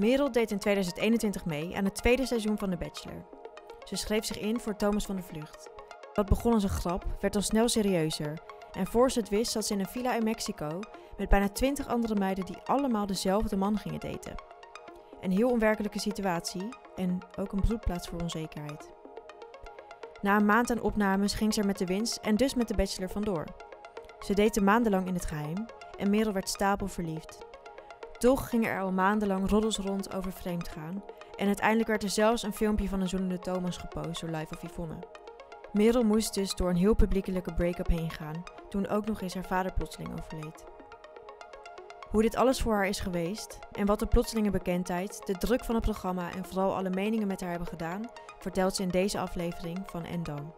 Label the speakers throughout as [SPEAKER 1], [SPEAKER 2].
[SPEAKER 1] Merel deed in 2021 mee aan het tweede seizoen van The Bachelor. Ze schreef zich in voor Thomas van de Vlucht. Wat begon als een grap, werd al snel serieuzer. En voor ze het wist zat ze in een villa in Mexico met bijna twintig andere meiden die allemaal dezelfde man gingen daten. Een heel onwerkelijke situatie en ook een bloedplaats voor onzekerheid. Na een maand aan opnames ging ze er met de winst en dus met de Bachelor vandoor. Ze deed maandenlang in het geheim en Merel werd stapel verliefd. Toch gingen er al maandenlang roddels rond over vreemdgaan. En uiteindelijk werd er zelfs een filmpje van een zoenende Thomas gepost door Live of Yvonne. Merel moest dus door een heel publiekelijke break-up heen gaan, toen ook nog eens haar vader plotseling overleed. Hoe dit alles voor haar is geweest en wat de plotselinge bekendheid, de druk van het programma en vooral alle meningen met haar hebben gedaan, vertelt ze in deze aflevering van Endom.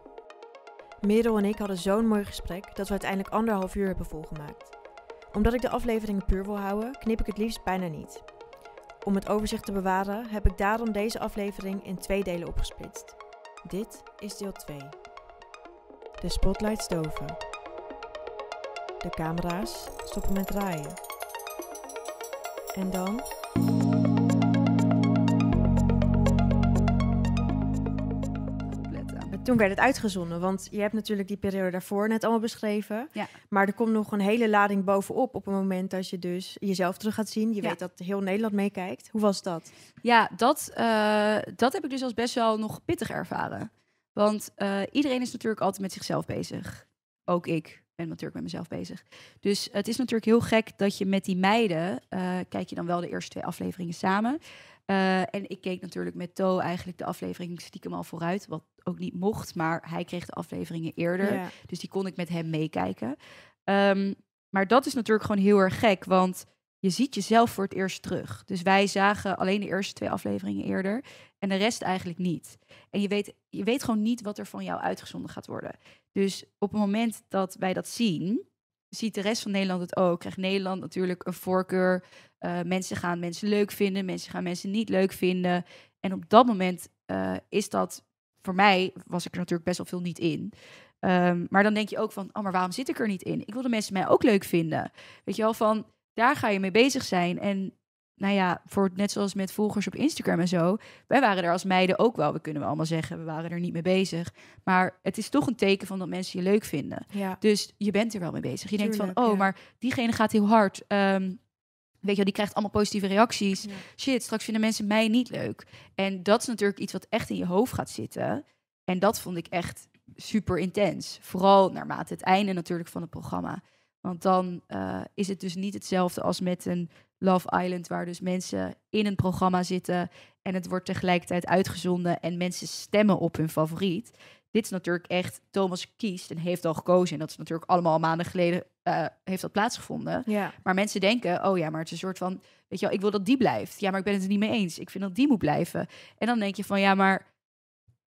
[SPEAKER 1] Merel en ik hadden zo'n mooi gesprek dat we uiteindelijk anderhalf uur hebben volgemaakt omdat ik de afleveringen puur wil houden, knip ik het liefst bijna niet. Om het overzicht te bewaren, heb ik daarom deze aflevering in twee delen opgesplitst. Dit is deel 2. De spotlight stoven. De camera's stoppen met draaien. En dan toen werd het uitgezonden. Want je hebt natuurlijk die periode daarvoor net allemaal beschreven. Ja. Maar er komt nog een hele lading bovenop op het moment dat je dus jezelf terug gaat zien. Je weet dat heel Nederland
[SPEAKER 2] meekijkt. Hoe was dat? Ja, dat, eh, dat heb ik dus als best wel nog pittig ervaren. Want eh, iedereen is natuurlijk altijd met zichzelf bezig. Ook ik ben natuurlijk met mezelf bezig. Dus het is natuurlijk heel gek dat je met die meiden... Eh, kijk je dan wel de eerste twee afleveringen samen... Eh, en ik keek natuurlijk met To eigenlijk de aflevering stiekem al vooruit. Wat ook niet mocht, maar hij kreeg de afleveringen eerder. Dus die kon ik met hem meekijken. Ehm, maar dat is natuurlijk gewoon heel erg gek, want je ziet jezelf voor het eerst terug. Dus wij zagen alleen de eerste twee afleveringen eerder en de rest eigenlijk niet. En je weet, je weet gewoon niet wat er van jou uitgezonden gaat worden. Dus op het moment dat wij dat zien, ziet de rest van Nederland het ook. Krijgt Nederland natuurlijk een voorkeur uh, mensen gaan mensen leuk vinden, mensen gaan mensen niet leuk vinden. En op dat moment eh, is dat, voor mij was ik er natuurlijk best wel veel niet in. Ehm, maar dan denk je ook van, oh, maar waarom zit ik er niet in? Ik wil de mensen mij ook leuk vinden. Weet je wel, van daar ga je mee bezig zijn. En nou ja, voor, net zoals met volgers op Instagram en zo. Wij waren er als meiden ook wel, we kunnen we allemaal zeggen, we waren er niet mee bezig. Maar het is toch een teken van dat mensen je leuk vinden. Ja. Dus je bent er wel mee bezig. Je denkt van, oh, maar diegene gaat heel hard. Ehm, Weet je, die krijgt allemaal positieve reacties. Shit, straks vinden mensen mij niet leuk. En dat is natuurlijk iets wat echt in je hoofd gaat zitten. En dat vond ik echt super intens. Vooral naarmate het einde natuurlijk van het programma. Want dan eh, is het dus niet hetzelfde als met een Love Island, waar dus mensen in een programma zitten en het wordt tegelijkertijd uitgezonden en mensen stemmen op hun favoriet. Dit is natuurlijk echt, Thomas kiest en heeft al gekozen. En dat is natuurlijk allemaal maanden geleden eh, heeft dat plaatsgevonden. Maar mensen denken, oh ja, maar het is een soort van, weet je wel, ik wil dat die blijft. Ja, maar ik ben het er niet mee eens. Ik vind dat die moet blijven. En dan denk je van, ja, maar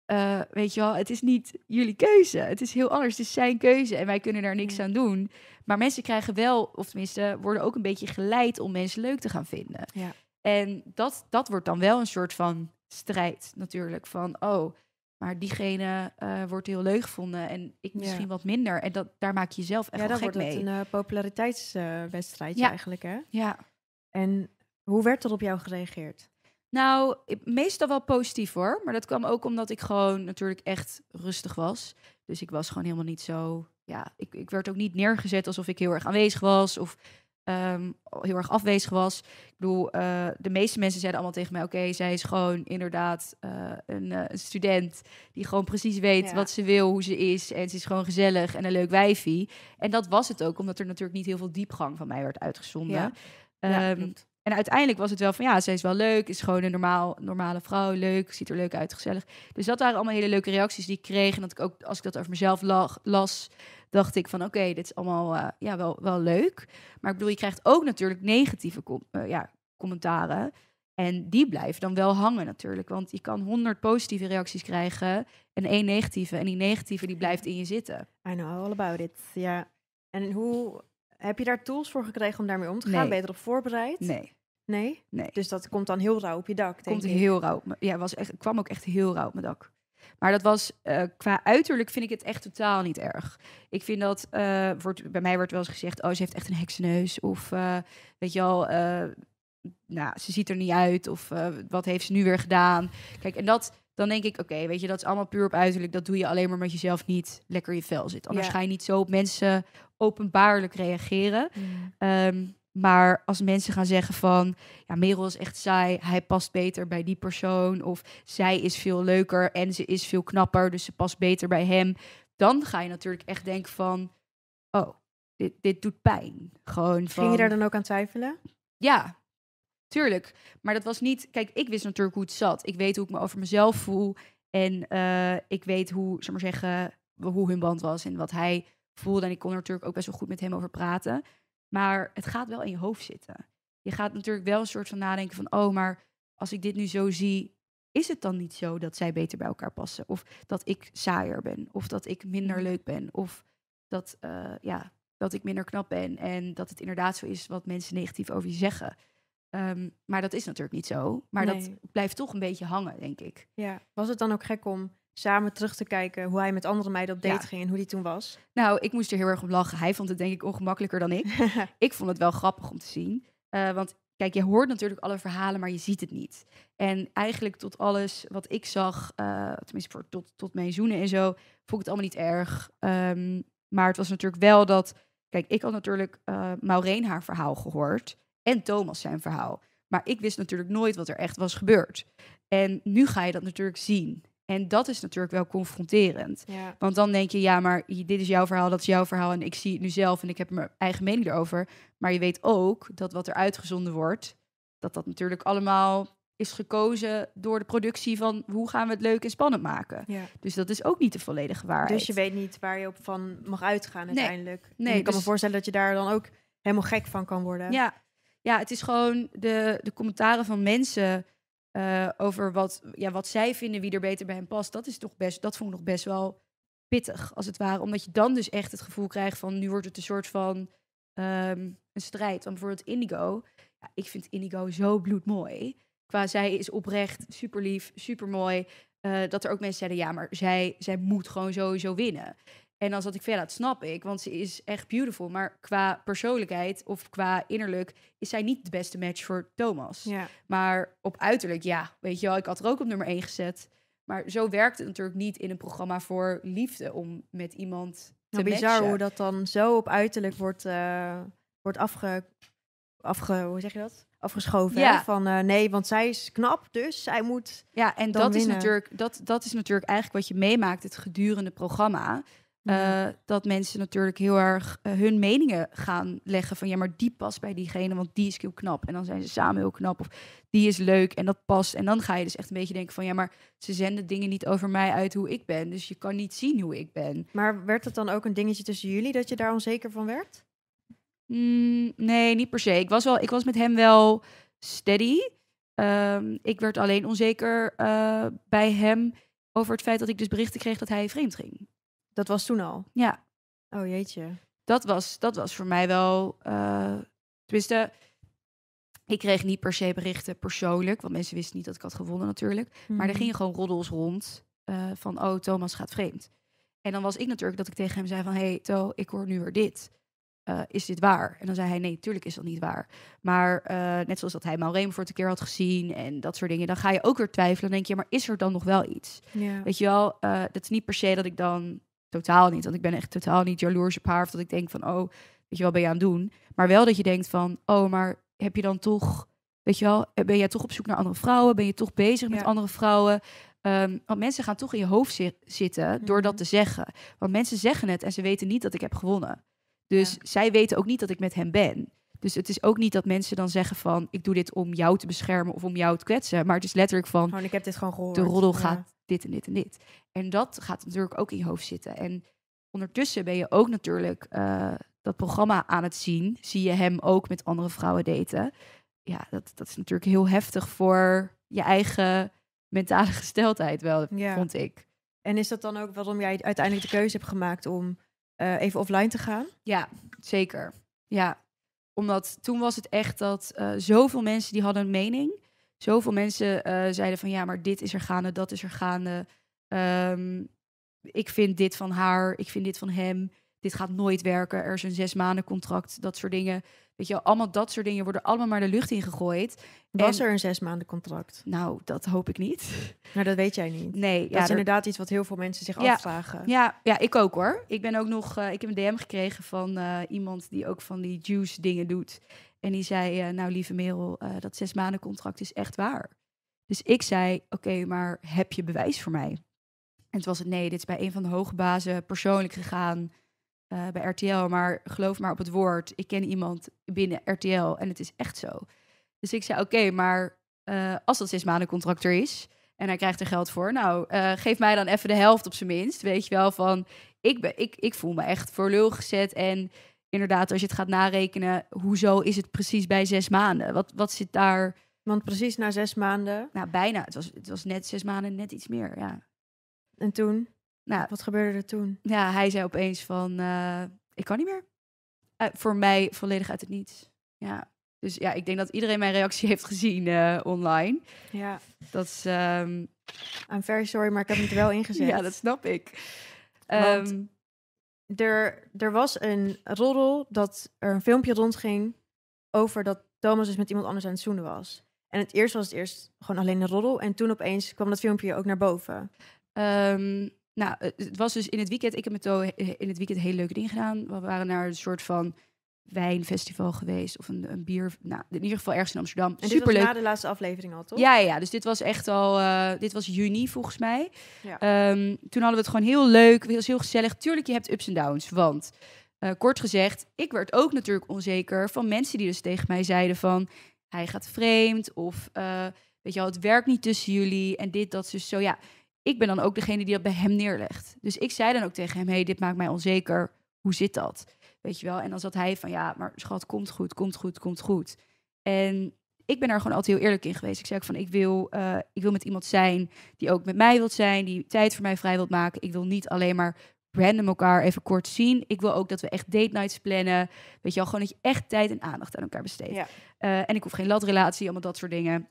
[SPEAKER 2] eh, weet je wel, het is niet jullie keuze. Het is heel anders. Het is zijn keuze en wij kunnen daar niks aan doen. Maar mensen krijgen wel, of tenminste, worden ook een beetje geleid om mensen leuk te gaan vinden. Ja. En dat, dat wordt dan wel een soort van strijd natuurlijk. Van, oh, maar diegene uh, wordt heel leuk gevonden en ik misschien wat minder. En dat, daar maak je jezelf echt ja, wel gek mee. Eh, ja, dat wordt een uh, populariteitswedstrijdje eigenlijk, hè? Ja.
[SPEAKER 1] En hoe werd er op jou gereageerd?
[SPEAKER 2] Nou, meestal wel positief hoor. Maar dat kwam ook omdat ik gewoon natuurlijk echt rustig was. Dus ik was gewoon helemaal niet zo... Ja, ik, ik werd ook niet neergezet alsof ik heel erg aanwezig was. Of Ehm, heel erg afwezig was. Ik bedoel, eh, de meeste mensen zeiden allemaal tegen mij: oké, zij is gewoon inderdaad eh, eh, een, student die gewoon precies weet wat ze wil, hoe ze is. En ze is gewoon gezellig en een leuk wijfie. En dat was het ook, omdat er natuurlijk niet heel veel diepgang van mij werd uitgezonden. Ehm, en uiteindelijk was het wel van ja, zij is wel leuk, is gewoon een normaal, normale vrouw, leuk, ziet er leuk uit, gezellig. Dus dat waren allemaal hele leuke reacties die ik kreeg. En dat ik ook, als ik dat over mezelf lag, las, dacht ik van oké, dit is allemaal eh, ja, wel, wel leuk. Maar ik bedoel, je krijgt ook natuurlijk negatieve eh, ja, commentaren. En die blijven dan wel hangen natuurlijk. Want je kan 100 positieve reacties krijgen en één negatieve. En die negatieve die blijft in je zitten. I know all about it. Ja.
[SPEAKER 1] En hoe heb je daar tools voor gekregen om daarmee om te gaan? Beter op voorbereid? Nee. Nee?
[SPEAKER 2] Nee. Dus dat komt dan heel rauw op je dak, denk komt heel rauw Ja, was echt, kwam ook echt heel rauw op mijn dak. Maar dat was eh, qua uiterlijk vind ik het echt totaal niet erg. Ik vind dat eh, wordt, bij mij wordt wel eens gezegd: oh, ze heeft echt een heksenneus. Of eh, weet je al, nou, ze ziet er niet uit. Of wat heeft ze nu weer gedaan? Kijk, en dat. Dan denk ik, oké, weet je, dat is allemaal puur op uiterlijk. Dat doe je alleen maar met jezelf niet lekker in je vel zit. Anders ga je niet zo op mensen openbaarlijk reageren. Mm. Ehm, maar als mensen gaan zeggen van, ja, Merel is echt saai, hij past beter bij die persoon, of zij is veel leuker en ze is veel knapper, dus ze past beter bij hem, dan ga je natuurlijk echt denken van, oh, dit, dit doet pijn. Gewoon van... Ging je daar dan ook aan twijfelen? Ja, tuurlijk. Maar dat was niet, kijk, ik wist natuurlijk hoe het zat. Ik weet hoe ik me over mezelf voel en eh, ik weet hoe, zeg maar zeggen, hoe hun band was en wat hij voelde. En ik kon er natuurlijk ook best wel goed met hem over praten. Maar het gaat wel in je hoofd zitten. Je gaat natuurlijk wel een soort van nadenken van, oh, maar als ik dit nu zo zie, is het dan niet zo dat zij beter bij elkaar passen? Of dat ik saaier ben, of dat ik minder mhm. leuk ben, of dat, eh, ja, dat ik minder knap ben en dat het inderdaad zo is wat mensen negatief over je zeggen. Ehm, maar dat is natuurlijk niet zo. Maar dat blijft toch een beetje hangen, denk ik. Ja. Was het dan ook gek om
[SPEAKER 1] samen terug te kijken hoe hij met andere meiden op date ging en hoe die toen was?
[SPEAKER 2] Nou, ik moest er heel erg op lachen. Hij vond het denk ik ongemakkelijker dan ik. ik vond het wel grappig om te zien. Eh, want kijk, je hoort natuurlijk alle verhalen, maar je ziet het niet. En eigenlijk tot alles wat ik zag, eh, tenminste voor, tot, tot mijn zoenen en zo, vond ik het allemaal niet erg. Ehm, maar het was natuurlijk wel dat... Kijk, ik had natuurlijk eh, Maureen haar verhaal gehoord en Thomas zijn verhaal. Maar ik wist natuurlijk nooit wat er echt was gebeurd. En nu ga je dat natuurlijk zien. En dat is natuurlijk wel confronterend. Want dan denk je, ja, maar dit is jouw verhaal, dat is jouw verhaal en ik zie het nu zelf en ik heb mijn eigen mening erover. Maar je weet ook dat wat er uitgezonden wordt, dat dat natuurlijk allemaal is gekozen door de productie van hoe gaan we het leuk en spannend maken. Dus dat is ook niet de volledige waarheid. Dus je
[SPEAKER 1] weet niet waar je op van mag uitgaan uiteindelijk. Nee, ik kan me dus- voorstellen dat je daar dan ook helemaal gek van kan worden. Ja,
[SPEAKER 2] ja het is gewoon de, de commentaren van mensen eh, over wat, ja, wat zij vinden wie er beter bij hen past, dat, is toch best, dat vond ik nog best wel pittig, als het ware. Omdat je dan dus echt het gevoel krijgt van nu wordt het een soort van ehm, een strijd. Want bijvoorbeeld Indigo, ja, ik vind Indigo zo bloedmooi. Qua zij is oprecht, super lief, super mooi. Eh, dat er ook mensen zeiden, ja, maar zij, zij moet gewoon sowieso winnen. En dan zat ik verder, dat snap ik, want ze is echt beautiful. Maar qua persoonlijkheid of qua innerlijk is zij niet de beste match voor Thomas. Maar op uiterlijk, ja, weet je wel, ik had er ook op nummer 1 gezet. Maar zo werkt het natuurlijk niet in een programma voor liefde om met iemand te nou, bizar hoe dat dan zo op uiterlijk
[SPEAKER 1] wordt, uh, wordt afge, afge... Hoe zeg je dat? afgeschoven. Ja. Van eh, nee,
[SPEAKER 2] want zij is knap, dus zij moet. Ja, en dat is natuurlijk dat, dat is natuurlijk eigenlijk wat je meemaakt het gedurende programma. Mhm. Eh, dat mensen natuurlijk heel erg eh, hun meningen gaan leggen van ja, maar die past bij diegene, want die is heel knap. En dan zijn ze samen heel knap of die is leuk en dat past. En dan ga je dus echt een beetje denken van ja, maar ze zenden dingen niet over mij uit hoe ik ben. Dus je kan niet zien hoe ik ben. Maar werd het dan ook een dingetje tussen jullie dat je daar onzeker van werd? Mm, nee, niet per se. Ik was, wel, ik was met hem wel steady. Ehm, ik werd alleen onzeker eh, bij hem over het feit dat ik dus berichten kreeg dat hij vreemd ging. Dat was toen al? Ja. Oh jeetje. Dat was, dat was voor mij wel... Uh, ik kreeg niet per se berichten persoonlijk. Want mensen wisten niet dat ik had gewonnen natuurlijk. Maar er mhm. gingen gewoon roddels rond eh, van... Oh, Thomas gaat vreemd. En dan was ik natuurlijk dat ik tegen hem zei van... hey, To, ik hoor nu weer dit. Eh, is dit waar? En dan zei hij, nee, tuurlijk is dat niet waar. Maar net zoals dat hij Maureen voor het een keer had gezien en dat soort dingen, dan ga je ook weer twijfelen. Dan denk je, maar is er dan nog wel iets? Weet je wel, dat is niet per se dat ik dan totaal niet. Want ik ben echt totaal niet jaloers op haar. Of dat ik denk van, oh, weet je wel, ben je aan het doen? Maar wel dat je denkt van, oh, maar heb je dan toch, weet je wel, ben jij toch op zoek naar andere vrouwen? Ben je toch bezig met andere vrouwen? Ehm, want mensen gaan toch in je hoofd zitten door dat mhm. te zeggen. Want mensen zeggen het en ze weten niet dat ik heb gewonnen. Dus zij weten ook niet dat ik met hem ben. Dus het is ook niet dat mensen dan zeggen van... ik doe dit om jou te beschermen of om jou te kwetsen. Maar het is letterlijk van... ik heb dit gewoon gehoord. De roddel gaat dit en dit en dit. En dat gaat natuurlijk ook in je hoofd zitten. En ondertussen ben je ook natuurlijk eh, dat programma aan het zien. Zie je hem ook met andere vrouwen daten. Ja, dat, dat is natuurlijk heel heftig voor je eigen mentale gesteldheid wel, vond ik.
[SPEAKER 1] En is dat dan ook waarom jij uiteindelijk de keuze hebt gemaakt om eh, even offline te gaan? Ja,
[SPEAKER 2] zeker. Ja, omdat toen was het echt dat eh, zoveel mensen die hadden een mening. Zoveel mensen eh, zeiden van ja, maar dit is er gaande, dat is er gaande. Ehm, ik vind dit van haar, ik vind dit van hem dit gaat nooit werken, er is een zes maanden contract, dat soort dingen. Weet je, allemaal dat soort dingen worden allemaal maar de lucht in gegooid. Was
[SPEAKER 1] er een zes maanden contract? Nou, dat hoop ik niet. Maar nou, dat weet jij niet.
[SPEAKER 2] Nee, dat ja, is inderdaad iets wat heel
[SPEAKER 1] veel mensen zich afvragen. Ja,
[SPEAKER 2] ja, ik ook hoor. Ik ben ook nog, eh, ik heb een DM gekregen van eh, iemand die ook van die juice dingen doet. En die zei, eh, nou lieve Merel, dat zes maanden contract is echt waar. Dus ik zei, oké, maar heb je bewijs voor mij? En toen was het nee, dit is bij een van de hoge bazen persoonlijk gegaan. Eh, bij RTL. Maar geloof maar op het woord, ik ken iemand binnen RTL en het is echt zo. Dus ik zei, oké, maar eh, als dat zes maanden contractor is en hij krijgt er geld voor, nou, eh, geef mij dan even de helft op zijn minst. Weet je wel, van ik, ben, ik, ik voel me echt voor lul gezet en inderdaad, als je het gaat narekenen, hoezo is het precies bij zes maanden? Wat, wat zit daar... Want precies na zes maanden... Nou, bijna. Het was, het was net zes maanden, net iets meer, ja. En toen? Nou, Wat gebeurde er toen? Ja, hij zei opeens van, eh, ik kan niet meer. Uh, voor mij volledig uit het niets. Ja. Dus ja, ik denk dat iedereen mijn reactie heeft gezien eh, online. Ja. Dat is... Um... I'm very sorry, maar ik heb het wel ingezet. ja, dat snap ik. Ehm,
[SPEAKER 1] er, er was een roddel dat er een filmpje rondging over dat Thomas dus met iemand anders aan het zoenen was. En het eerst was het eerst gewoon alleen een roddel. En toen opeens kwam dat filmpje ook naar boven. Ehm,
[SPEAKER 2] nou, eh, het was dus in het weekend. Ik heb met in het weekend hele leuke dingen gedaan. We waren naar een soort van wijnfestival geweest of een, een bier. Nou, in ieder geval ergens in Amsterdam. En Superleuk. dit was na de laatste aflevering al, toch? Ja, ja. Dus dit was echt al. Eh, dit was juni volgens mij. Ja. Ehm, toen hadden we het gewoon heel leuk. Het was heel gezellig. Tuurlijk, je hebt ups en downs. Want eh, kort gezegd, ik werd ook natuurlijk onzeker van mensen die dus tegen mij zeiden van hij gaat vreemd of weet je wel, het werkt niet tussen jullie en dit, dat, dus zo. Ja, ik ben dan ook degene die dat bij hem neerlegt. Dus ik zei dan ook tegen hem: hey, dit maakt mij onzeker. Hoe zit dat? Weet je wel? En dan zat hij van: ja, maar schat, komt goed, komt goed, komt goed. En ik ben daar gewoon altijd heel eerlijk in geweest. Ik zei ook van: ik wil, eh, ik wil met iemand zijn die ook met mij wilt zijn, die tijd voor mij vrij wilt maken. Ik wil niet alleen maar random elkaar even kort zien. Ik wil ook dat we echt date nights plannen. Weet je wel, gewoon dat je echt tijd en aandacht aan elkaar besteedt. Eh, en ik hoef geen latrelatie, allemaal dat soort dingen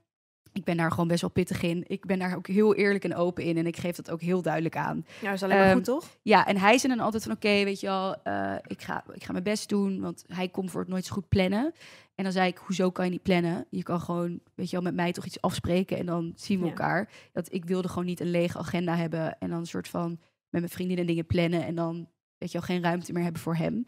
[SPEAKER 2] ik ben daar gewoon best wel pittig in. Ik ben daar ook heel eerlijk en open in. En ik geef dat ook heel duidelijk aan.
[SPEAKER 1] Ja, dat is alleen maar ehm, goed, toch?
[SPEAKER 2] Ja, en hij is dan altijd van... Oké, weet je wel, eh, ik, ga, ik ga mijn best doen. Want hij komt voor het nooit zo goed plannen. En dan zei ik, hoezo kan je niet plannen? Je kan gewoon, weet je wel, met mij toch iets afspreken. En dan zien we elkaar. Dat ik wilde gewoon niet een lege agenda hebben. En dan een soort van met mijn vriendinnen dingen plannen. En dan, weet je wel, geen ruimte meer hebben voor hem.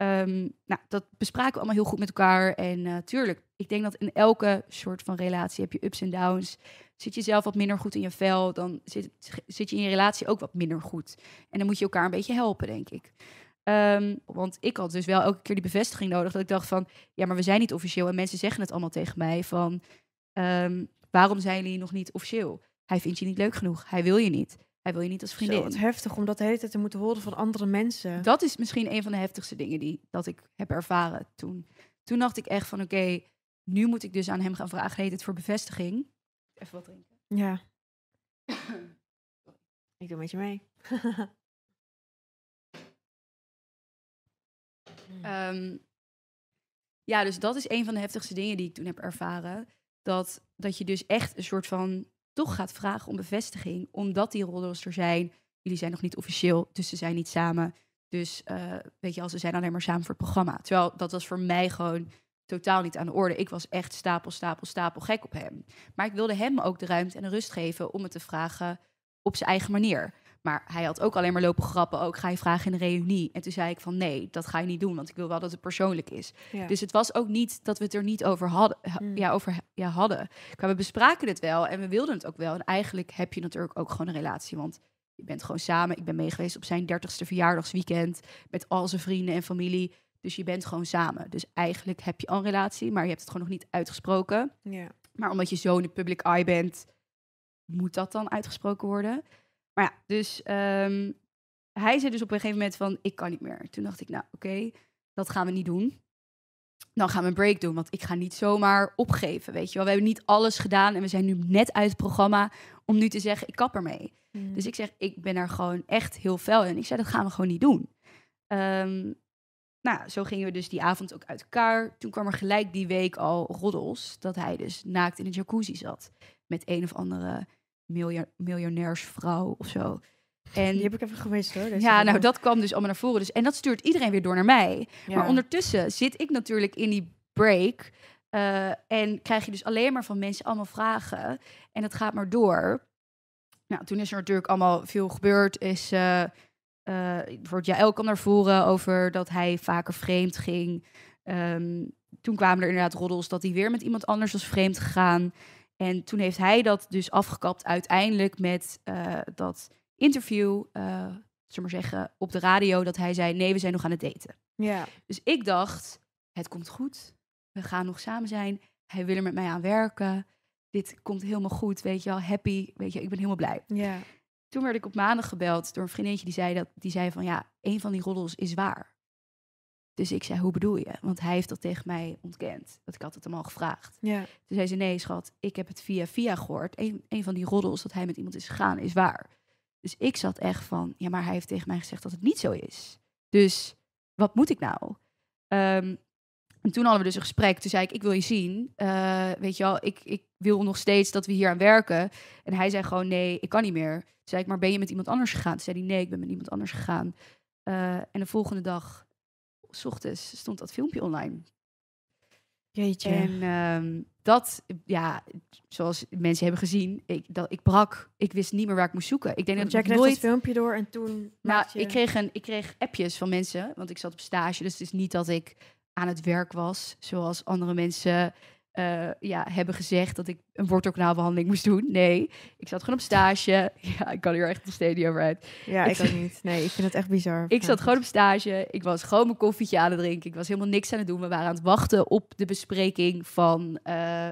[SPEAKER 2] Ehm, nou, dat bespraken we allemaal heel goed met elkaar. En natuurlijk, eh, ik denk dat in elke soort van relatie heb je ups en downs. Zit je zelf wat minder goed in je vel, dan zit, zit je in je relatie ook wat minder goed. En dan moet je elkaar een beetje helpen, denk ik. Ehm, want ik had dus wel elke keer die bevestiging nodig. Dat ik dacht van, ja, maar we zijn niet officieel. En mensen zeggen het allemaal tegen mij van, ehm, waarom zijn jullie nog niet officieel? Hij vindt je niet leuk genoeg. Hij wil je niet wil je niet als vriendin. Zo, wat heftig om dat de hele tijd te moeten horen van andere mensen. Dat is misschien een van de heftigste dingen die dat ik heb ervaren toen. Toen dacht ik echt van oké, nu moet ik dus aan hem gaan vragen. Heet het voor bevestiging? Even wat drinken. Ja.
[SPEAKER 1] ik doe met je mee.
[SPEAKER 2] Ehm, ja, dus dat is een van de heftigste dingen die ik toen heb ervaren. Dat, dat je dus echt een soort van toch gaat vragen om bevestiging, omdat die rollen er zijn. Jullie zijn nog niet officieel, dus ze zijn niet samen. Dus eh, weet je, als ze zijn alleen maar samen voor het programma. Terwijl dat was voor mij gewoon totaal niet aan de orde. Ik was echt stapel, stapel, stapel gek op hem. Maar ik wilde hem ook de ruimte en de rust geven om het te vragen op zijn eigen manier. Maar hij had ook alleen maar lopen grappen. Ook ga je vragen in een reunie. En toen zei ik van nee, dat ga je niet doen. Want ik wil wel dat het persoonlijk is. Dus het was ook niet dat we het er niet over hadden. Hmm. Ja, over ja, hadden. Maar we bespraken het wel en we wilden het ook wel. En eigenlijk heb je natuurlijk ook gewoon een relatie. Want je bent gewoon samen. Ik ben meegeweest op zijn 30ste verjaardagsweekend. Met al zijn vrienden en familie. Dus je bent gewoon samen. Dus eigenlijk heb je al een relatie, maar je hebt het gewoon nog niet uitgesproken. Ja. Maar omdat je zo in de public eye bent, moet dat dan uitgesproken worden ja, dus ehm, hij zei dus op een gegeven moment van, ik kan niet meer. Toen dacht ik, nou oké, dat gaan we niet doen. Dan gaan we een break doen, want ik ga niet zomaar opgeven, weet je wel. We hebben niet alles gedaan en we zijn nu net uit het programma om nu te zeggen, ik kap ermee. Mm. Dus ik zeg, ik ben er gewoon echt heel fel in. Ik zei, dat gaan we gewoon niet doen. Ehm, nou, zo gingen we dus die avond ook uit elkaar. Toen kwam er gelijk die week al roddels dat hij dus naakt in een jacuzzi zat met een of andere miljonairsvrouw of zo. En die heb ik even geweest hoor. ja, nou dat kwam dus allemaal naar voren. Dus, en dat stuurt iedereen weer door naar mij. Maar ondertussen zit ik natuurlijk in die break. Eh, en krijg je dus alleen maar van mensen allemaal vragen. En dat gaat maar door. Nou, toen is er natuurlijk allemaal veel gebeurd. Is, uh, eh, uh, eh, bijvoorbeeld Jaël kwam naar voren over dat hij vaker vreemd ging. Ehm, toen kwamen er inderdaad roddels dat hij weer met iemand anders was vreemd gegaan. En toen heeft hij dat dus afgekapt uiteindelijk met eh, dat interview, eh, zullen maar zeggen, op de radio, dat hij zei, nee, we zijn nog aan het daten. Ja. Dus ik dacht, het komt goed, we gaan nog samen zijn, hij wil er met mij aan werken, dit komt helemaal goed, weet je wel, happy, weet je, ik ben helemaal blij. Ja. Toen werd ik op maandag gebeld door een vriendinnetje die zei, dat, die zei van, ja, een van die roddels is waar. Dus ik zei, hoe bedoel je? Want hij heeft dat tegen mij ontkend. Dat ik had het hem al gevraagd. Ja. Toen zei ze, nee schat, ik heb het via via gehoord. Een, een van die roddels dat hij met iemand is gegaan, is waar. Dus ik zat echt van, ja, maar hij heeft tegen mij gezegd dat het niet zo is. Dus wat moet ik nou? Ehm, en toen hadden we dus een gesprek. Toen zei ik, ik wil je zien. Eh, weet je wel, ik, ik wil nog steeds dat we hier aan werken. En hij zei gewoon, nee, ik kan niet meer. Toen zei ik, maar ben je met iemand anders gegaan? Toen zei hij, nee, ik ben met iemand anders gegaan. Eh, en de volgende dag s ochtends stond dat filmpje online. Jeetje. En ehm, dat, ja, zoals mensen hebben gezien, ik, dat, ik brak. Ik wist niet meer waar ik moest zoeken. Ik denk dat jij kreeg nooit... het
[SPEAKER 1] filmpje door en toen. Nou, ik, kreeg een,
[SPEAKER 2] ik kreeg appjes van mensen, want ik zat op stage. Dus het is niet dat ik aan het werk was, zoals andere mensen eh, ja, hebben gezegd dat ik een wortelkanaalbehandeling moest doen. Nee, ik zat gewoon op stage. Ja, ik kan hier echt de stadium uit. Ja, ik, kan niet. Nee, ik vind het echt bizar. Ik zat gewoon op stage. Ik was gewoon mijn koffietje aan het drinken. Ik was helemaal niks aan het doen. We waren aan het wachten op de bespreking van eh,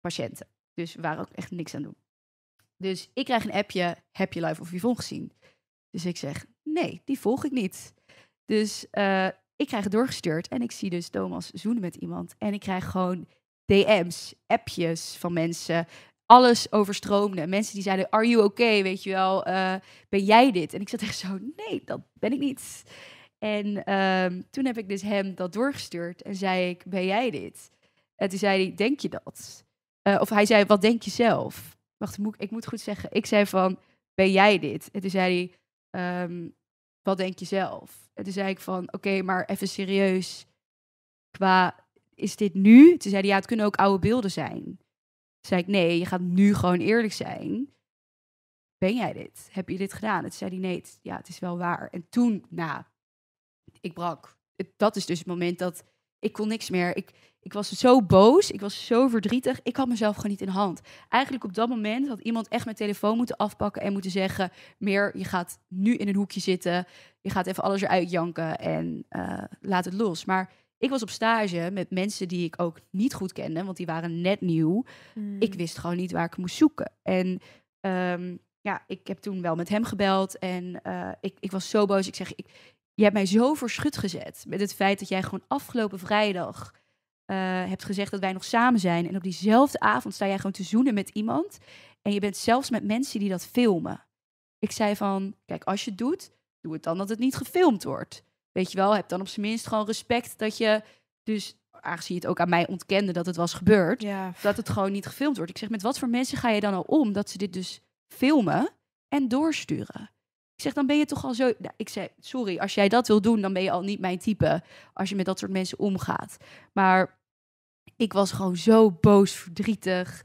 [SPEAKER 2] patiënten. Dus we waren ook echt niks aan het doen. Dus ik krijg een appje, heb je Live of Yvonne gezien? Dus ik zeg, nee, die volg ik niet. Dus eh, ik krijg het doorgestuurd en ik zie dus Thomas zoenen met iemand. En ik krijg gewoon DM's, appjes van mensen. Alles overstroomde. Mensen die zeiden, are you okay? Weet je wel, eh, ben jij dit? En ik zat echt zo, nee, dat ben ik niet. En ehm, toen heb ik dus hem dat doorgestuurd en zei ik, ben jij dit? En toen zei hij, denk je dat? Eh, of hij zei, wat denk je zelf? Wacht, moet, ik moet goed zeggen. Ik zei van, ben jij dit? En toen zei hij, ehm, wat denk je zelf? En toen zei ik van, oké, maar even serieus. Qua is dit nu? Toen zei hij, ja, het kunnen ook oude beelden zijn. Toen zei ik, nee, je gaat nu gewoon eerlijk zijn. Ben jij dit? Heb je dit gedaan? Toen zei die nee, het, ja, het is wel waar. En toen, nou, ik brak. Dat is dus het moment dat ik kon niks meer. Ik, ik was zo boos, ik was zo verdrietig. Ik had mezelf gewoon niet in hand. Eigenlijk op dat moment had iemand echt mijn telefoon moeten afpakken en moeten zeggen: Meer, je gaat nu in een hoekje zitten. Je gaat even alles eruit janken en eh, laat het los. Maar ik was op stage met mensen die ik ook niet goed kende, want die waren net nieuw. Hmm. Ik wist gewoon niet waar ik moest zoeken. En ehm, ja, ik heb toen wel met hem gebeld en eh, ik, ik was zo boos. Ik zeg, ik, je hebt mij zo voor gezet met het feit dat jij gewoon afgelopen vrijdag eh, hebt gezegd dat wij nog samen zijn. En op diezelfde avond sta jij gewoon te zoenen met iemand. En je bent zelfs met mensen die dat filmen. Ik zei van, kijk, als je het doet, doe het dan dat het niet gefilmd wordt. Weet je wel, heb dan op zijn minst gewoon respect dat je dus aangezien je het ook aan mij ontkende dat het was gebeurd, dat het gewoon niet gefilmd wordt. Ik zeg, met wat voor mensen ga je dan al om dat ze dit dus filmen en doorsturen? Ik zeg, dan ben je toch al zo... Nou, ik zeg: sorry, als jij dat wil doen, dan ben je al niet mijn type als je met dat soort mensen omgaat. Maar ik was gewoon zo boos, verdrietig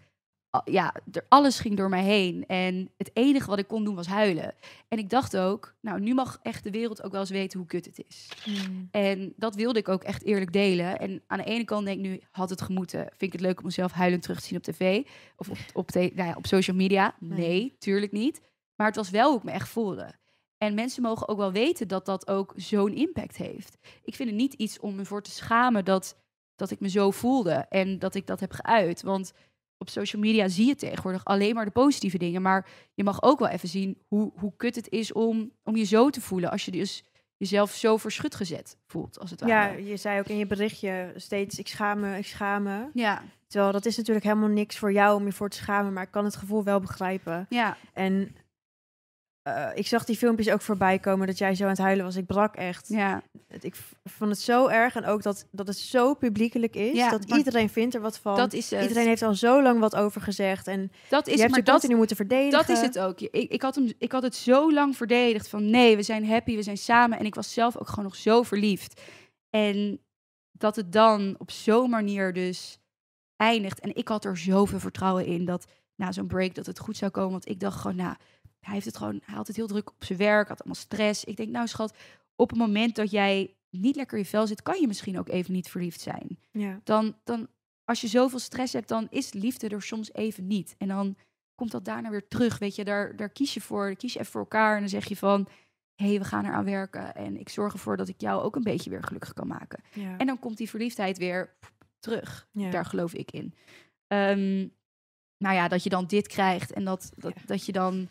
[SPEAKER 2] ja, alles ging door mij heen. En het enige wat ik kon doen was huilen. En ik dacht ook, nou, nu mag echt de wereld ook wel eens weten hoe kut het is. Hmm. En dat wilde ik ook echt eerlijk delen. En aan de ene kant denk ik nu, had het gemoeten. Vind ik het leuk om mezelf huilend terug te zien op tv? Of op, nou ja, op social media? Nee, nee, tuurlijk niet. Maar het was wel hoe ik me echt voelde. En mensen mogen ook wel weten dat dat ook zo'n impact heeft. Ik vind het niet iets om me voor te schamen dat, dat ik me zo voelde. En dat ik dat heb geuit. Want op social media zie je tegenwoordig alleen maar de positieve dingen. Maar je mag ook wel even zien hoe, hoe kut het is om, om je zo te voelen. Als je dus jezelf zo verschut gezet voelt, als het ware. Ja,
[SPEAKER 1] je zei ook in je berichtje steeds, ik schaam me, ik schaam me. Ja. Terwijl dat is natuurlijk helemaal niks voor jou om je voor te schamen, maar ik kan het gevoel wel begrijpen. Ja. En eh, ik zag die filmpjes ook voorbij komen dat jij zo aan het huilen was. Ik brak echt. Ja. Ik vond het zo erg. En ook dat, dat het zo publiekelijk is. Ja, dat iedereen vindt er wat van. Dat iedereen heeft al zo lang wat over
[SPEAKER 2] gezegd. En dat is, je hebt maar dat, nu moeten verdedigen. Dat is het ook. Ik, ik, had hem, ik had het zo lang verdedigd. Van nee, we zijn happy, we zijn samen. En ik was zelf ook gewoon nog zo verliefd. En dat het dan op zo'n manier dus eindigt. En ik had er zoveel vertrouwen in dat na zo'n break dat het goed zou komen. Want ik dacht gewoon, nou hij heeft het gewoon, hij had het heel druk op zijn werk, had allemaal stress. Ik denk, nou schat, op het moment dat jij niet lekker in je vel zit, kan je misschien ook even niet verliefd zijn. Ja. Dan, dan, als je zoveel stress hebt, dan is liefde er soms even niet. En dan komt dat daarna weer terug, weet je, daar, daar kies je voor, kies je even voor elkaar en dan zeg je van, hé, hey, we gaan eraan werken en ik zorg ervoor dat ik jou ook een beetje weer gelukkig kan maken. En dan komt die verliefdheid weer terug. Daar geloof ik in. Ehm, nou ja, dat je dan dit krijgt en dat, dat, dat je dan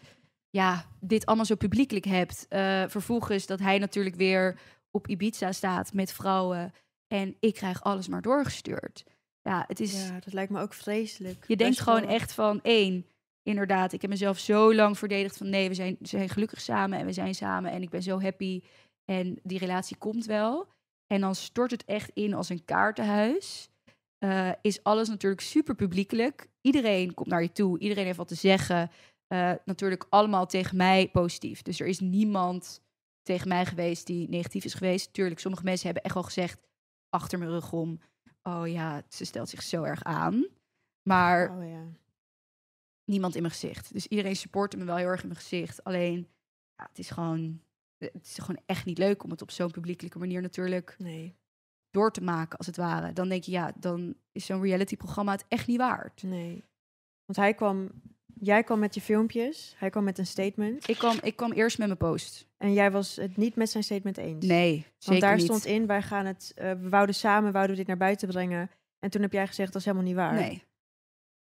[SPEAKER 2] ja, dit allemaal zo publiekelijk hebt. Eh, vervolgens dat hij natuurlijk weer op Ibiza staat met vrouwen. En ik krijg alles maar doorgestuurd. Ja, het is... Ja, dat lijkt me ook vreselijk. Je denkt gewoon echt van één. Inderdaad, ik heb mezelf zo lang verdedigd van nee, we zijn, we zijn gelukkig samen en we zijn samen en ik ben zo happy en die relatie komt wel. En dan stort het echt in als een kaartenhuis. Eh, is alles natuurlijk super publiekelijk. Iedereen komt naar je toe, iedereen heeft wat te zeggen. Eh, natuurlijk allemaal tegen mij positief. Dus er is niemand tegen mij geweest die negatief is geweest. Tuurlijk, sommige mensen hebben echt wel gezegd achter mijn rug om. Oh ja, ze stelt zich zo erg aan. Maar oh, ja. niemand in mijn gezicht. Dus iedereen supportte me wel heel erg in mijn gezicht. Alleen, ja, het, is gewoon, het is gewoon echt niet leuk om het op zo'n publiekelijke manier natuurlijk nee. door te maken, als het ware. Dan denk je, ja, dan is zo'n reality-programma het echt niet waard. Nee. Want hij kwam Jij kwam met je filmpjes, hij kwam met een statement. Ik kwam, ik kwam eerst met mijn
[SPEAKER 1] post. En jij was het niet met zijn statement eens? Nee, Want daar stond in, wij gaan het, eh, we wouden samen, wouden dit naar buiten brengen. En toen heb jij gezegd, dat is helemaal niet waar. Nee,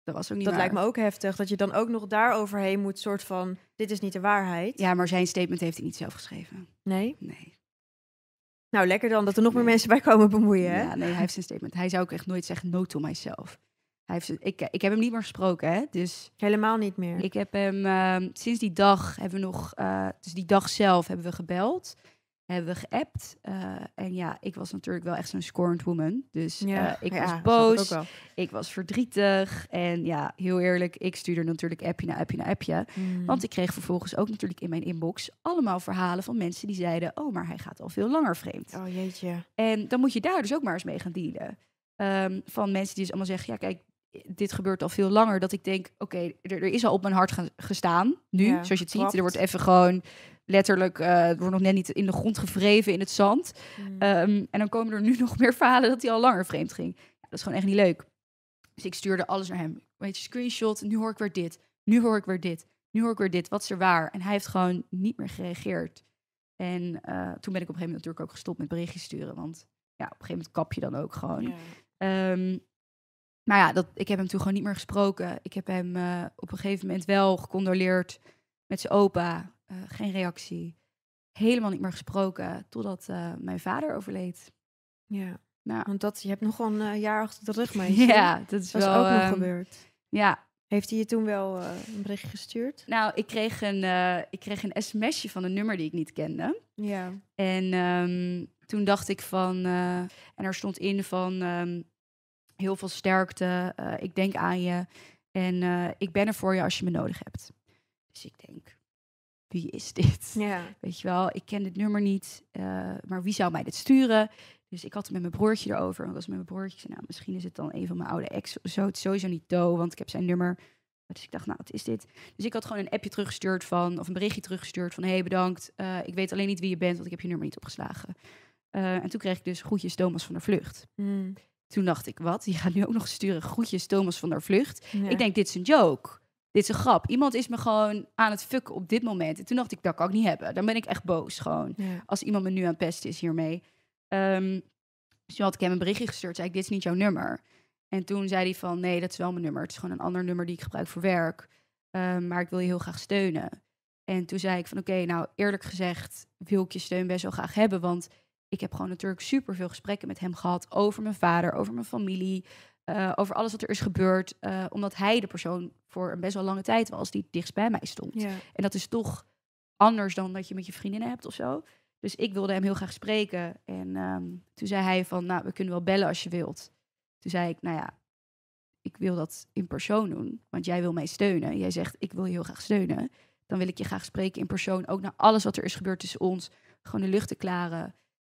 [SPEAKER 1] dat was ook niet Dat lijkt me ook heftig, dat je dan ook nog daar overheen moet, soort van, dit is niet de waarheid.
[SPEAKER 2] Ja, maar zijn statement heeft hij niet zelf geschreven. Nee? Nee. Nou, lekker dan dat er nog meer mensen bij komen bemoeien. Hè? Ja, nee, hij heeft zijn statement. Hij zou ook echt nooit zeggen no to myself. Hij ik, ik heb hem niet meer gesproken, hè? Dus Helemaal niet meer. ik heb hem ehm, sinds die dag hebben we nog, eh, dus die dag zelf hebben we gebeld, hebben we geappt. Eh, en ja, ik was natuurlijk wel echt zo'n scorned woman. Dus ja, eh, ik was boos. Ik was verdrietig. En ja, heel eerlijk, ik stuurde natuurlijk appje na appje na appje. Hmm. Want ik kreeg vervolgens ook natuurlijk in mijn inbox allemaal verhalen van mensen die zeiden: Oh, maar hij gaat al veel langer vreemd. Oh jeetje. En dan moet je daar dus ook maar eens mee gaan dealen. Ehm, van mensen die dus allemaal zeggen: Ja, kijk, dit gebeurt al veel langer, dat ik denk, oké, er, er, is al op mijn hart gestaan nu, zoals je het ziet. Er wordt even gewoon letterlijk, het eh, wordt nog net niet in de grond gevreven in het zand. Mm. Ehm, en dan komen er nu nog meer verhalen dat hij al langer vreemd ging. dat is gewoon echt niet leuk. Dus ik stuurde alles naar hem. Weet je, screenshot, nu hoor ik weer dit, nu hoor ik weer dit, nu hoor ik weer dit, wat is er waar? En hij heeft gewoon niet meer gereageerd. En eh, toen ben ik op een gegeven moment natuurlijk ook gestopt met berichtjes sturen, want ja, op een gegeven moment kap je dan ook gewoon. Ja. Ehm, maar nou ja, dat, ik heb hem toen gewoon niet meer gesproken. Ik heb hem eh, op een gegeven moment wel gecondoleerd met zijn opa. Eh, geen reactie. Helemaal niet meer gesproken totdat eh, mijn vader overleed. Ja, nou, want dat, je hebt nog wel een jaar achter de rug, meisje. ja, dat is dat wel... ook nog ehm, gebeurd. Ja. Heeft hij je toen wel een bericht gestuurd? Nou, ik kreeg, een, ik kreeg een sms'je van een nummer die ik niet kende. Ja. En ehm, toen dacht ik van... en er stond in van... Ehm, Heel veel sterkte. Eh, ik denk aan je. En eh, ik ben er voor je als je me nodig hebt. Dus ik denk, wie is dit? Ja. Weet je wel, ik ken dit nummer niet. Eh, maar wie zou mij dit sturen? Dus ik had het met mijn broertje erover. En ik was met mijn broertje. nou, misschien is het dan een van mijn oude ex. Zo, het is sowieso niet do, want ik heb zijn nummer. Dus ik dacht, nou, wat is dit? Dus ik had gewoon een appje teruggestuurd van, of een berichtje teruggestuurd van, hey, bedankt. ik weet alleen niet wie je bent, want ik heb je nummer niet opgeslagen. en toen kreeg ik dus groetjes Thomas van de Vlucht. Hmm. Toen dacht ik, wat? Die gaat nu ook nog sturen. Groetjes Thomas van der Vlucht. Ik denk, dit is een joke. Dit is een grap. Iemand is me gewoon aan het fucken op dit moment. En toen dacht ik, dat kan ik niet hebben. Dan ben ik echt boos gewoon. Als iemand me nu aan het pesten is hiermee. Um, dus toen had ik hem een berichtje gestuurd. Zei ik, dit is niet jouw nummer. En toen zei hij van, nee, dat is wel mijn nummer. Het is gewoon een ander nummer die ik gebruik voor werk. Ehm, maar ik wil je heel graag steunen. En toen zei ik van, oké, nou eerlijk gezegd wil ik je steun best wel graag hebben. Want ik heb gewoon natuurlijk super veel gesprekken met hem gehad over mijn vader, over mijn familie, eh, over alles wat er is gebeurd. Eh, omdat hij de persoon voor een best wel lange tijd was die dichtst bij mij stond. En dat is toch anders dan dat je met je vriendinnen hebt of zo. Dus ik wilde hem heel graag spreken. En ehm, toen zei hij van, nou, we kunnen wel bellen als je wilt. Toen zei ik, nou ja, ik wil dat in persoon doen, want jij wil mij steunen. Jij zegt, ik wil je heel graag steunen. Dan wil ik je graag spreken in persoon, ook naar alles wat er is gebeurd tussen ons. Gewoon de lucht te klaren.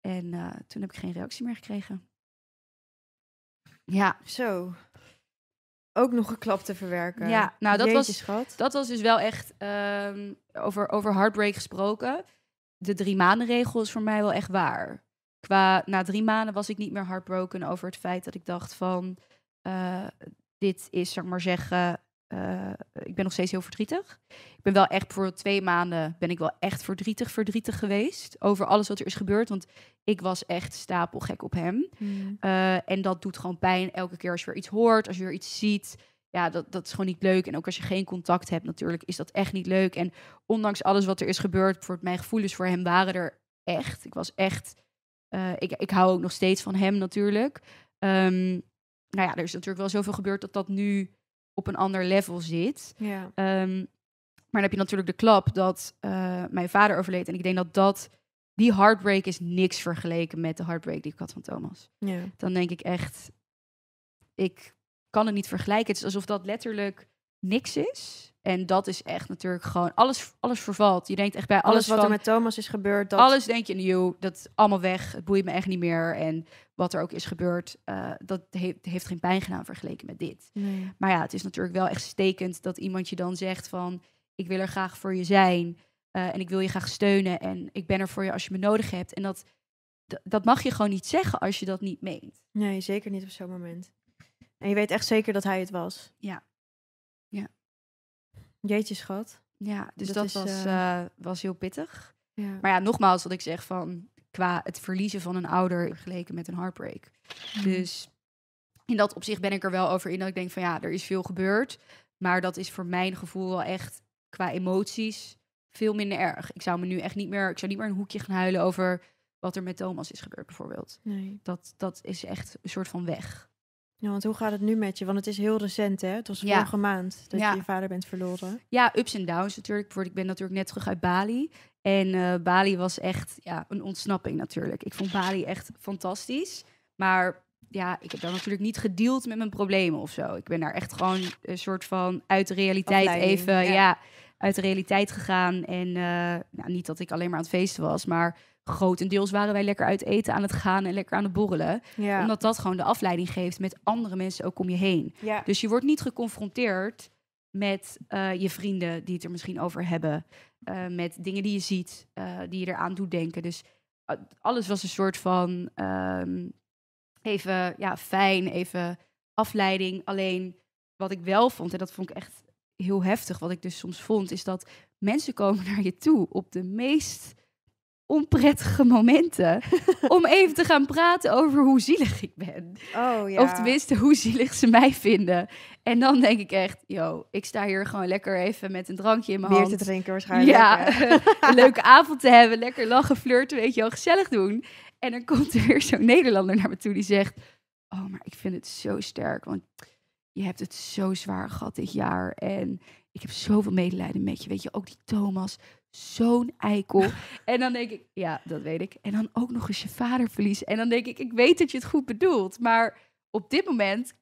[SPEAKER 2] En eh, toen heb ik geen reactie meer gekregen. Ja. Zo.
[SPEAKER 1] Ook nog een klap te verwerken. Ja, nou dat, was, schat.
[SPEAKER 2] dat was dus wel echt ehm, over, over heartbreak gesproken. De drie maanden regel is voor mij wel echt waar. Qua, na drie maanden was ik niet meer heartbroken over het feit dat ik dacht van... Eh, dit is, zeg maar zeggen, eh, ik ben nog steeds heel verdrietig. Ik ben wel echt voor twee maanden ben ik wel echt verdrietig, verdrietig geweest over alles wat er is gebeurd. Want ik was echt stapelgek op hem. Hmm. Eh, en dat doet gewoon pijn elke keer als je weer iets hoort, als je weer iets ziet. Ja, dat, dat is gewoon niet leuk. En ook als je geen contact hebt, natuurlijk, is dat echt niet leuk. En ondanks alles wat er is gebeurd, voor mijn gevoelens voor hem waren er echt. Ik was echt. Eh, ik, ik hou ook nog steeds van hem natuurlijk. Ehm, nou ja, er is natuurlijk wel zoveel gebeurd dat dat nu op een ander level zit. Ja. Ehm, maar dan heb je natuurlijk de klap dat eh, mijn vader overleed. En ik denk dat dat, die heartbreak is niks vergeleken met de heartbreak die ik had van Thomas. Ja. Dan denk ik echt, ik kan het niet vergelijken. Het is alsof dat letterlijk niks is. En dat is echt natuurlijk gewoon alles, alles vervalt. Je denkt echt bij alles, alles wat er met Thomas is gebeurd. Dat... Alles denk je, nieuw, dat is allemaal weg. Het boeit me echt niet meer. En wat er ook is gebeurd, eh, dat heeft, geen pijn gedaan vergeleken met dit. Maar ja, het is natuurlijk wel echt stekend dat iemand je dan zegt van, ik wil er graag voor je zijn. Eh, en ik wil je graag steunen. En ik ben er voor je als je me nodig hebt. En dat, dat mag je gewoon niet zeggen als je dat niet meent. Nee, zeker niet op zo'n moment. En je weet echt zeker dat hij het was. Ja. Jeetje schat. Ja, dus dat, was, eh, eh, was heel pittig. Ja. Maar ja, nogmaals wat ik zeg van qua het verliezen van een ouder vergeleken met een heartbreak. Hmm. Dus in dat opzicht ben ik er wel over in dat ik denk van ja, er is veel gebeurd. Maar dat is voor mijn gevoel wel echt qua emoties veel minder erg. Ik zou me nu echt niet meer, ik zou niet meer een hoekje gaan huilen over wat er met Thomas is gebeurd bijvoorbeeld. Nee. Dat, dat is echt een soort van weg.
[SPEAKER 1] Ja, want hoe gaat het nu met je? Want het is heel
[SPEAKER 2] recent, hè? Het was vorige maand dat je je vader bent verloren. Ja, ups en downs natuurlijk. Ik ben natuurlijk net terug uit Bali. En eh, Bali was echt ja, een ontsnapping natuurlijk. Ik vond Bali echt fantastisch. Maar ja, ik heb daar natuurlijk niet gedeeld met mijn problemen of zo. Ik ben daar echt gewoon een soort van uit de realiteit even... Ja. uit de realiteit gegaan. En uh, niet dat ik alleen maar aan het feesten was, maar grotendeels waren wij lekker uit eten aan het gaan en lekker aan het borrelen. Omdat dat gewoon de afleiding geeft met andere mensen ook om je heen. Dus je wordt niet geconfronteerd met eh, je vrienden die het er misschien over hebben. Eh, met dingen die je ziet, eh, die je eraan doet denken. Dus alles was een soort van ehm, even ja, fijn, even afleiding. Alleen wat ik wel vond, en dat vond ik echt heel heftig, wat ik dus soms vond, is dat mensen komen naar je toe op de meest onprettige momenten om even te gaan praten over hoe zielig ik ben. Oh, ja. Of tenminste, hoe zielig ze mij vinden. En dan denk ik echt, yo, ik sta hier gewoon lekker even met een drankje in mijn Bier hand. te drinken waarschijnlijk. Ja, een leuke avond te hebben, lekker lachen, flirten, weet je wel, gezellig doen. En dan komt er weer zo'n Nederlander naar me toe die zegt, oh, maar ik vind het zo sterk, want je hebt het zo zwaar gehad dit jaar. En ik heb zoveel medelijden met je, weet je, ook die Thomas, zo'n eikel. en dan denk ik, ja, dat weet ik. En dan ook nog eens je vader verliezen En dan denk ik, ik weet dat je het goed bedoelt. Maar op dit moment,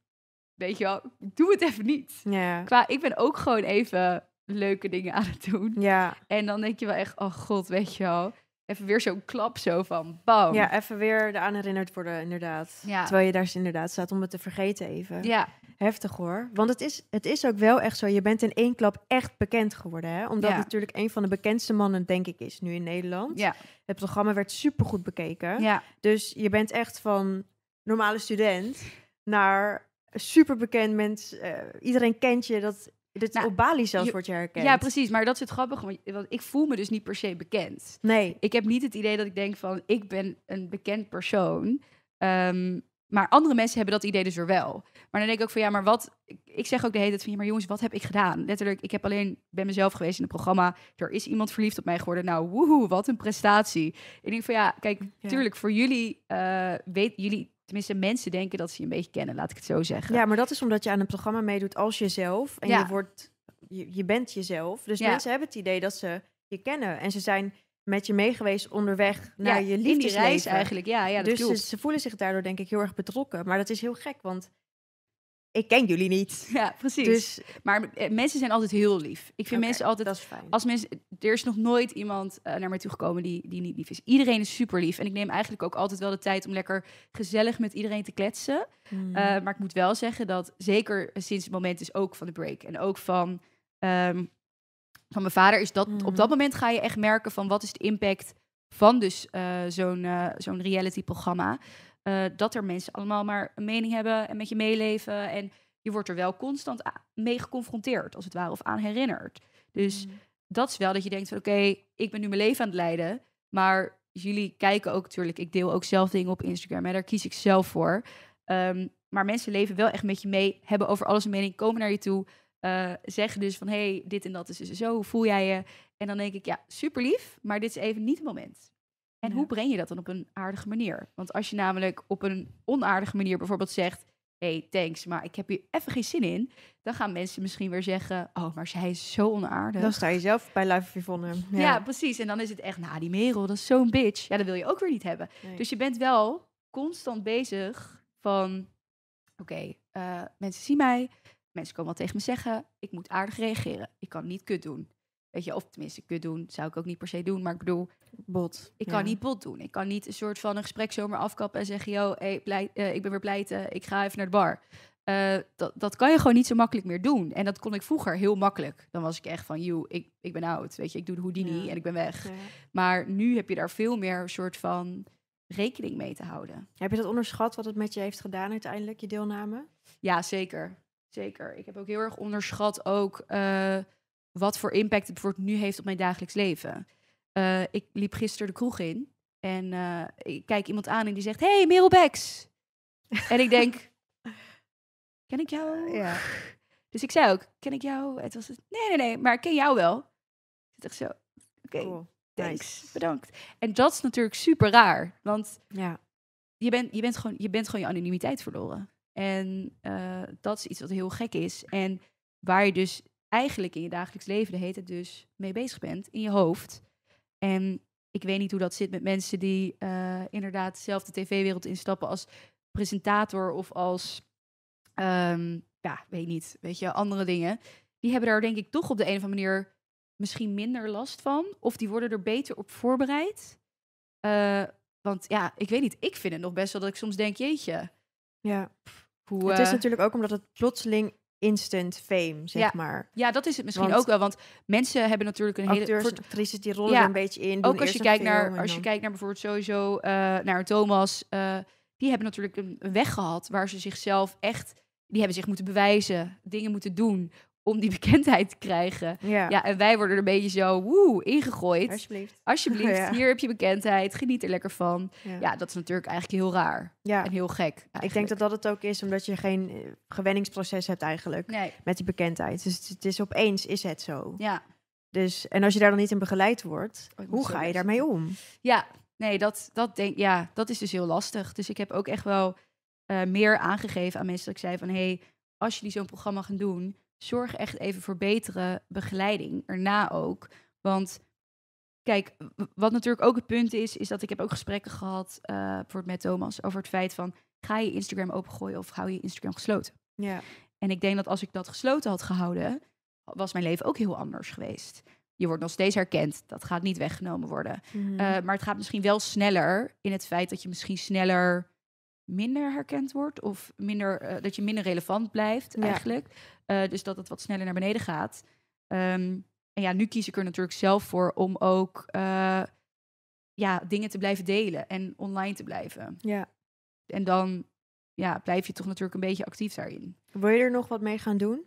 [SPEAKER 2] weet je wel, doe het even niet. Ja. Qua, ik ben ook gewoon even leuke dingen aan het doen. Ja. En dan denk je wel echt, oh god, weet je wel. Even weer zo'n klap zo van bam. Ja, even weer eraan herinnerd worden, inderdaad. Terwijl je
[SPEAKER 1] daar inderdaad staat om het te vergeten even. Ja, Heftig hoor. Want het is, het is ook wel echt zo. Je bent in één klap echt bekend geworden. Hè? Omdat natuurlijk een van de bekendste mannen, denk ik, is nu in Nederland. Ja. Het programma werd supergoed bekeken. Ja. Dus je bent echt van normale student naar superbekend mens. Eh, iedereen kent je. Dat,
[SPEAKER 2] dat nou, op Bali zelfs wordt je herkend. Ja, precies. Maar dat is het grappige. Want ik voel me dus niet per se bekend. Nee. Ik heb niet het idee dat ik denk van... ik ben een bekend persoon. Ehm, maar andere mensen hebben dat idee dus er wel. Maar dan denk ik ook van ja, maar wat. Ik zeg ook de hele tijd van ja, maar jongens, wat heb ik gedaan? Letterlijk, ik heb alleen bij mezelf geweest in het programma. Er is iemand verliefd op mij geworden. Nou, woehoe, wat een prestatie. Ik denk van ja, kijk, natuurlijk tuurlijk, voor jullie uh, weet jullie. Tenminste, mensen denken dat ze je een beetje kennen, laat ik het zo zeggen. Ja, maar dat is omdat je aan een programma meedoet als jezelf. En je
[SPEAKER 1] wordt. je bent jezelf. Dus mensen hebben het idee dat ze je kennen. En ze zijn met je meegeweest onderweg naar je liefdesreis eigenlijk. Ja, ja, dat dus Ze, voelen zich daardoor denk ik heel erg
[SPEAKER 2] betrokken. Maar dat is heel gek, want ik ken jullie niet. Ja, precies. Dus, maar eh, mensen zijn altijd heel lief. Ik vind mensen altijd. fijn. Als mensen, er is nog nooit iemand uh, naar mij toegekomen die, die niet lief is. Iedereen is super lief. En ik neem eigenlijk ook altijd wel de tijd om lekker gezellig met iedereen te kletsen. Hmm. Eh, maar ik moet wel zeggen dat zeker sinds het moment is ook van de break. En ook van. Ehm, van mijn vader is dat op mhm. dat moment ga je echt merken van wat is de impact van dus eh, zo'n eh, zo'n reality-programma. Eh, dat er mensen allemaal maar een mening hebben en met je meeleven. En je wordt er wel constant mee geconfronteerd, als het ware, of aan herinnerd. Dus mhm. dat is wel dat je denkt van oké, ik ben nu mijn leven aan het leiden. Maar jullie kijken ook natuurlijk, ik deel ook zelf dingen op Instagram. En daar kies ik zelf voor. Ehm, maar mensen leven wel echt met je mee, hebben over alles een mening, komen naar je toe. Eh, zeggen dus van hey, dit en dat is dus zo, hoe voel jij je? En dan denk ik, ja, super lief, maar dit is even niet het moment. En hoe breng je dat dan op een aardige manier? Want als je namelijk op een onaardige manier bijvoorbeeld zegt, hey, thanks, maar ik heb hier even geen zin in, dan gaan mensen misschien weer zeggen, oh, maar zij is zo onaardig. Dan sta je zelf bij Live Yvonne. Ja. ja, precies. En dan is het echt, nou, die Merel, dat is zo'n bitch. Ja, dat wil je ook weer niet hebben. Dus je bent wel constant bezig van, oké, eh, mensen zien mij, mensen komen wel tegen me zeggen, ik moet aardig reageren. Ik kan niet kut doen. Weet je, of tenminste, kut doen zou ik ook niet per se doen. Maar ik bedoel, bot. Ik kan niet bot doen. Ik kan niet een soort van een gesprek zomaar afkappen en zeggen: Yo, eh, ik ben weer pleiten, ik ga even naar de bar. Eh, dat, dat kan je gewoon niet zo makkelijk meer doen. En dat kon ik vroeger heel makkelijk. Dan was ik echt van: Yo, ik, ik ben oud. Weet je, ik doe de Houdini en ik ben weg. Maar nu heb je daar veel meer een soort van rekening mee te houden. Heb je dat onderschat wat het met je heeft gedaan uiteindelijk, je deelname? Ja, zeker. Zeker. Ik heb ook heel erg onderschat ook eh, wat voor impact het bijvoorbeeld nu heeft op mijn dagelijks leven. Eh, ik liep gisteren de kroeg in en uh, ik kijk iemand aan en die zegt: Hey, Merel en ik denk: Ken ik jou? Ja. Dus ik zei ook: Ken ik jou? Het was het, nee, nee, nee, maar ik ken jou wel. Ik dacht zo: Oké, thanks, bedankt. En dat is natuurlijk super raar, want ja. je, bent, je, bent gewoon, je bent gewoon je anonimiteit verloren. En eh, dat is iets wat heel gek is. En waar je dus eigenlijk in je dagelijks leven de hele dus mee bezig bent, in je hoofd. En ik weet niet hoe dat zit met mensen die eh, inderdaad zelf de tv-wereld instappen als presentator of als, ehm, ja, weet niet, weet je, andere dingen. Die hebben daar denk ik toch op de een of andere manier misschien minder last van. Of die worden er beter op voorbereid. Eh, want ja, ik weet niet, ik vind het nog best wel dat ik soms denk, jeetje.
[SPEAKER 1] Ja het is eh, natuurlijk ook omdat het plotseling instant fame, zeg ja, maar. Ja, dat is het misschien ook wel.
[SPEAKER 2] Want mensen hebben natuurlijk een hele... Acteurs die rollen ja, een beetje in. Ook als, je kijkt, naar, als je kijkt naar bijvoorbeeld sowieso eh, naar Thomas. Eh, die hebben natuurlijk een, weg gehad waar ze zichzelf echt... Die hebben zich moeten bewijzen, dingen moeten doen om die bekendheid te krijgen. Ja. en wij worden er een beetje zo woe, ingegooid. Alsjeblieft. hier heb je bekendheid. Geniet er lekker van. Ja, dat is natuurlijk eigenlijk heel raar. En heel gek.
[SPEAKER 1] Ik denk dat dat het ook is, omdat je geen eh, gewenningsproces hebt eigenlijk. Met die bekendheid. Dus het is opeens is het zo. Ja. Dus, en als je daar dan niet in begeleid wordt, oh, hoe ga je daarmee om?
[SPEAKER 2] Ja, nee, dat, dat, denk, ja, dat is dus heel lastig. Dus ik heb ook echt wel eh, meer aangegeven aan mensen dat ik zei van... hé, hey, als jullie zo'n programma gaan doen zorg echt even voor betere begeleiding erna ook. Want kijk, wat natuurlijk ook het punt is, is dat ik heb ook gesprekken gehad, uh, met Thomas, over het feit van ga je Instagram opengooien of hou je Instagram gesloten? Ja. En ik denk dat als ik dat gesloten had gehouden, was mijn leven ook heel anders geweest. Je wordt nog steeds herkend, dat gaat niet weggenomen worden. Mhm. Eh, maar het gaat misschien wel sneller in het feit dat je misschien sneller minder herkend wordt of minder, eh, dat je minder relevant blijft eigenlijk. Eh, dus dat het wat sneller naar beneden gaat. Ehm, en ja, nu kies ik er natuurlijk zelf voor om ook eh, ja, dingen te blijven delen en online te blijven. Ja. En dan ja, blijf je toch natuurlijk een beetje actief daarin. Wil je er nog wat mee gaan doen?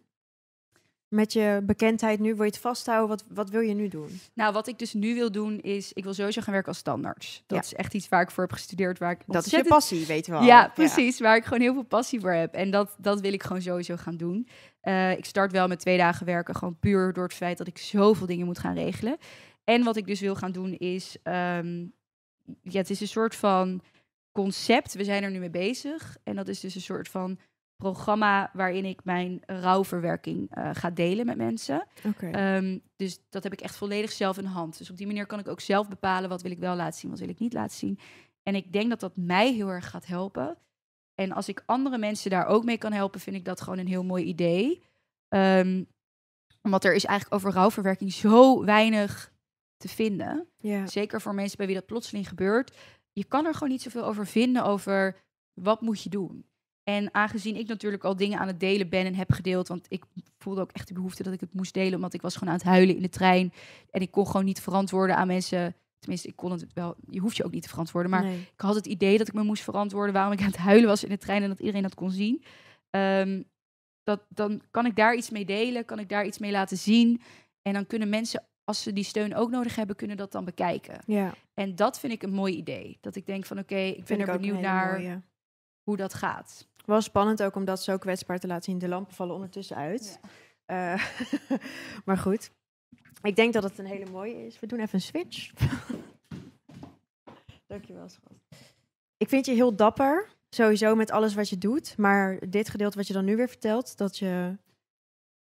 [SPEAKER 1] met je bekendheid nu? Wil je het vasthouden? Wat, wat wil je nu doen?
[SPEAKER 2] Nou, wat ik dus nu wil doen is, ik wil sowieso gaan werken als standaards. Dat is echt iets waar ik voor heb gestudeerd. Waar ik dat is je passie, weten we al. Ja, precies. Waar ik gewoon heel veel passie voor heb. En dat, dat wil ik gewoon sowieso gaan doen. Eh, ik start wel met twee dagen werken, gewoon puur door het feit dat ik zoveel dingen moet gaan regelen. En wat ik dus wil gaan doen is, ehm, ja, het is een soort van concept. We zijn er nu mee bezig. En dat is dus een soort van programma waarin ik mijn rouwverwerking uh, ga delen met mensen. Ehm, dus dat heb ik echt volledig zelf in hand. Dus op die manier kan ik ook zelf bepalen wat wil ik wel laten zien, wat wil ik niet laten zien. En ik denk dat dat mij heel erg gaat helpen. En als ik andere mensen daar ook mee kan helpen, vind ik dat gewoon een heel mooi idee. Ehm, want omdat er is eigenlijk over rouwverwerking zo weinig te vinden. Zeker voor mensen bij wie dat plotseling gebeurt. Je kan er gewoon niet zoveel over vinden over wat moet je doen. En aangezien ik natuurlijk al dingen aan het delen ben en heb gedeeld, want ik voelde ook echt de behoefte dat ik het moest delen, omdat ik was gewoon aan het huilen in de trein en ik kon gewoon niet verantwoorden aan mensen. Tenminste, ik kon het wel. Je hoeft je ook niet te verantwoorden, maar ik had het idee dat ik me moest verantwoorden waarom ik aan het huilen was in de trein en dat iedereen dat kon zien. Ehm, dat, dan kan ik daar iets mee delen, kan ik daar iets mee laten zien. En dan kunnen mensen, als ze die steun ook nodig hebben, kunnen dat dan bekijken. Ja. En dat vind ik een mooi idee. Dat ik denk van oké, ik vind ben er benieuwd naar hoe dat
[SPEAKER 1] gaat. Wel spannend ook om dat zo kwetsbaar te laten zien. De lampen vallen ondertussen uit. Eh, maar goed, ik denk dat het een hele mooie is. We doen even een switch. Dankjewel, schat. Ik vind je heel dapper, sowieso met alles wat je doet. Maar dit gedeelte wat je dan nu weer vertelt, dat je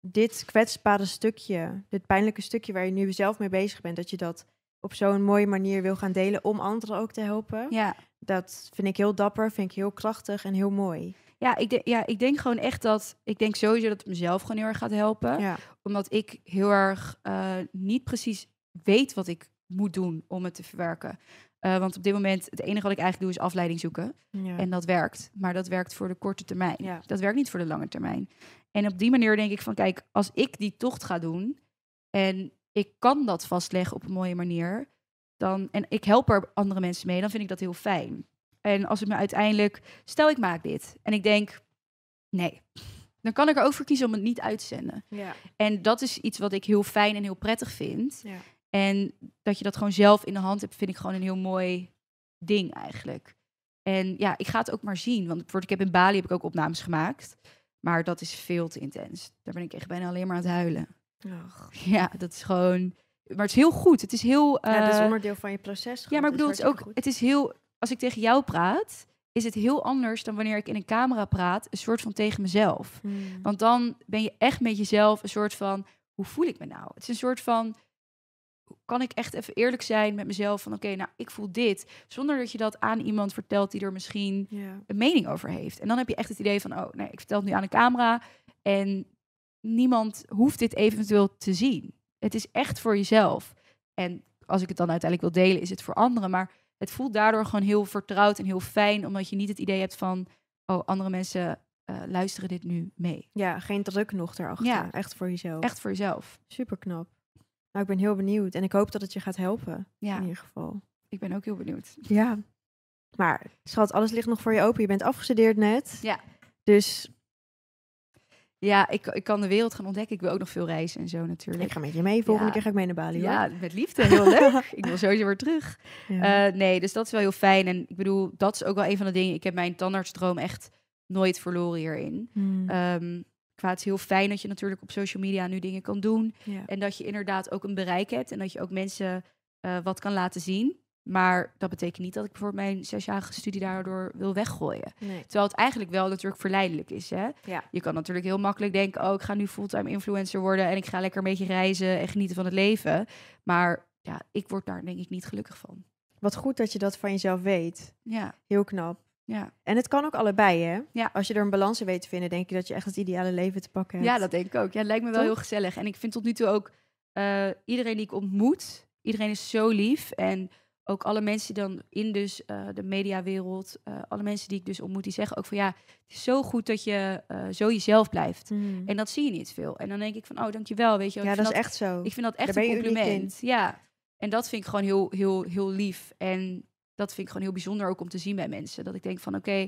[SPEAKER 1] dit kwetsbare stukje, dit pijnlijke stukje waar je nu zelf mee bezig bent, dat je dat op zo'n mooie manier wil gaan delen om anderen ook te helpen. Ja. Dat vind ik heel dapper, vind ik heel krachtig en heel
[SPEAKER 2] mooi. Ja ik, ja, ik denk gewoon echt dat... Ik denk sowieso dat het mezelf gewoon heel erg gaat helpen. Omdat ik heel erg eh, niet precies weet wat ik moet doen om het te verwerken. Eh, want op dit moment, het enige wat ik eigenlijk doe is afleiding zoeken. Ja. En dat werkt. Maar dat werkt voor de korte termijn. Dat werkt niet voor de lange termijn. En op die manier denk ik van, kijk, als ik die tocht ga doen... en ik kan dat vastleggen op een mooie manier... Dan, en ik help er andere mensen mee, dan vind ik dat heel fijn. En als het me uiteindelijk, stel ik maak dit en ik denk, nee, dan kan ik er ook voor kiezen om het niet uit te zenden. Ja. En dat is iets wat ik heel fijn en heel prettig vind. Ja. En dat je dat gewoon zelf in de hand hebt, vind ik gewoon een heel mooi ding eigenlijk. En ja, ik ga het ook maar zien. Want ik heb in Bali heb ik ook opnames gemaakt. Maar dat is veel te intens. Daar ben ik echt bijna alleen maar aan het huilen. Och. Ja, dat is gewoon. Maar het is heel goed. Het is heel. Uh... Ja, dat is eh, onderdeel van je proces. Ja, maar ik bedoel, het het is ook. Goed. Het is heel als ik tegen jou praat, is het heel anders dan wanneer ik in een camera praat, een soort van tegen mezelf. Hmm. Want dan ben je echt met jezelf een soort van, hoe voel ik me nou? Het is een soort van, kan ik echt even eerlijk zijn met mezelf van, oké, nou, ik voel dit, zonder dat je dat aan iemand vertelt die er misschien een mening over heeft. En dan heb je echt het idee van, oh, nee, ik vertel het nu aan een camera en niemand hoeft dit eventueel te zien. Het is echt voor jezelf. En als ik het dan uiteindelijk wil delen, is het voor anderen. Maar het voelt daardoor gewoon heel vertrouwd en heel fijn, omdat je niet het idee hebt van, oh, andere mensen eh, luisteren dit nu mee.
[SPEAKER 1] Ja, geen druk nog erachter. Ja. Echt voor jezelf. Echt voor jezelf. Super knap. Nou, ik ben heel benieuwd en ik hoop dat het je gaat helpen. Ja. In ieder geval. Ik ben ook heel benieuwd. Ja. Maar schat, alles ligt nog voor je open. Je bent afgestudeerd net. Ja. Dus
[SPEAKER 2] ja, ik, ik kan de wereld gaan ontdekken. Ik wil ook nog veel reizen en zo natuurlijk. Ik ga met je mee. Volgende keer ga ik mee naar Bali. Ja, met liefde. Heel leuk. ik wil sowieso weer terug. Eh, nee, dus dat is wel heel fijn. En ik bedoel, dat is ook wel een van de dingen. Ik heb mijn tandartsdroom echt nooit verloren hierin. Hmm. Ehm, qua het is heel fijn dat je natuurlijk op social media nu dingen kan doen. En dat je inderdaad ook een bereik hebt. En dat je ook mensen eh, wat kan laten zien. Maar dat betekent niet dat ik bijvoorbeeld mijn zesjarige studie daardoor wil weggooien. Terwijl het eigenlijk wel natuurlijk verleidelijk is. Hè? Je kan natuurlijk heel makkelijk denken: oh, ik ga nu fulltime influencer worden en ik ga lekker een beetje reizen en genieten van het leven. Maar ja, ik word daar denk ik niet gelukkig van. Wat goed dat je dat van jezelf weet. Ja. Heel knap. Ja. En het kan ook allebei, hè?
[SPEAKER 1] Ja. Als je er een balans in weet te vinden, denk je dat je echt het ideale leven te pakken hebt. Ja, dat denk
[SPEAKER 2] ik ook. Ja, het lijkt me wel heel gezellig. En ik vind tot nu toe ook eh, iedereen die ik ontmoet, iedereen is zo lief. En ook alle mensen dan in dus eh, de mediawereld, eh, alle mensen die ik dus ontmoet, die zeggen ook van ja, het is zo goed dat je eh, zo jezelf blijft. Hmm. En dat zie je niet veel. En dan denk ik van oh, dankjewel, weet je. Ja, dat is dat, echt zo. Ik vind dat echt een compliment. Ja. En dat vind ik gewoon heel, heel, heel lief. En dat vind ik gewoon heel bijzonder ook om te zien bij mensen. Dat ik denk van oké,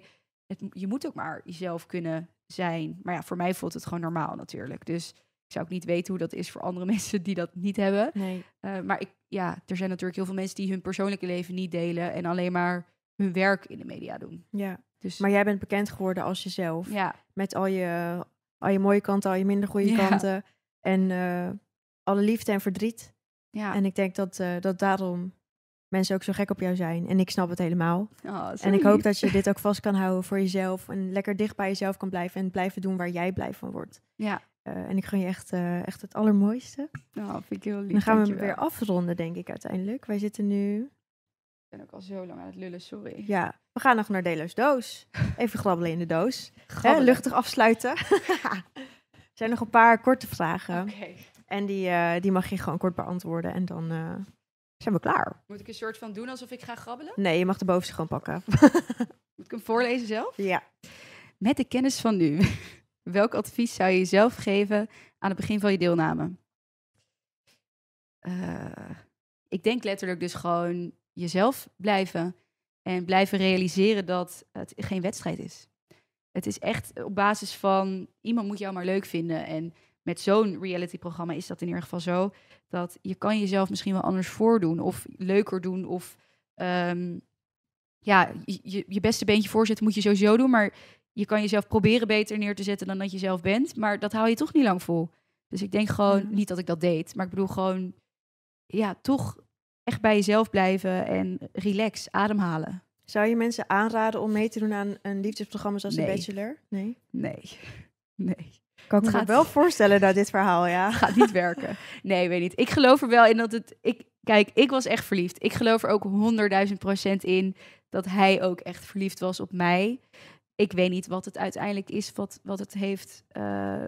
[SPEAKER 2] je moet ook maar jezelf kunnen zijn. Maar ja, voor mij voelt het gewoon normaal natuurlijk. Dus ik zou ook niet weten hoe dat is voor andere mensen die dat niet hebben. Nee. Eh, maar ik, ja, er zijn natuurlijk heel veel mensen die hun persoonlijke leven niet delen en alleen maar hun werk in de media doen. Ja. Dus... Maar jij bent bekend geworden
[SPEAKER 1] als jezelf. Ja. Met al je, al je mooie kanten, al je minder goede kanten. En eh, alle liefde en verdriet. Ja. En ik denk dat, eh, dat daarom mensen ook zo gek op jou zijn. En ik snap het helemaal. Oh, en ik hoop dat je dit ook vast kan houden voor jezelf. En lekker dicht bij jezelf kan blijven. En blijven doen waar jij blij van wordt. Ja. Eh, en ik ga je echt, eh, echt het allermooiste. Nou, vind ik heel lief. Dan gaan we hem weer afronden, denk ik uiteindelijk. Wij zitten nu
[SPEAKER 2] ik ben ook al zo lang aan het lullen, sorry. Ja,
[SPEAKER 1] we gaan nog naar Delos Doos. Even grabbelen in de doos. Hè, luchtig afsluiten. er zijn nog een paar korte vragen. Oké. En die, eh, die mag je gewoon kort beantwoorden en dan zijn we klaar.
[SPEAKER 2] Moet ik een soort van doen alsof ik ga grabbelen? Nee, je mag de bovenste gewoon pakken. Moet ik hem voorlezen zelf? Ja. Met de kennis van nu. Welk advies zou je jezelf geven aan het begin van je deelname? Eh, ik denk letterlijk dus gewoon jezelf blijven. En blijven realiseren dat het geen wedstrijd is. Het is echt op basis van iemand moet jou maar leuk vinden. En met zo'n realityprogramma is dat in ieder geval zo. Dat je kan jezelf misschien wel anders voordoen. Of leuker doen. Of ehm, ja, je, je beste beentje voorzetten moet je sowieso doen. Maar je kan jezelf proberen beter neer te zetten dan dat je zelf bent. Maar dat hou je toch niet lang vol. Dus ik denk gewoon, niet dat ik dat deed, maar ik bedoel gewoon, ja, toch echt bij jezelf blijven
[SPEAKER 1] en relax, ademhalen. Zou je mensen aanraden om mee te doen aan een liefdesprogramma zoals nee. de
[SPEAKER 2] Bachelor? Nee. Nee. Nee. Kan ik me wel voorstellen dat dit verhaal, ja. Gaat niet werken. Nee, weet niet. Ik geloof er wel in dat het... Ik, kijk, ik was echt verliefd. Ik geloof er ook 100.000 procent in dat hij ook echt verliefd was op mij ik weet niet wat het uiteindelijk is, wat, wat het heeft eh,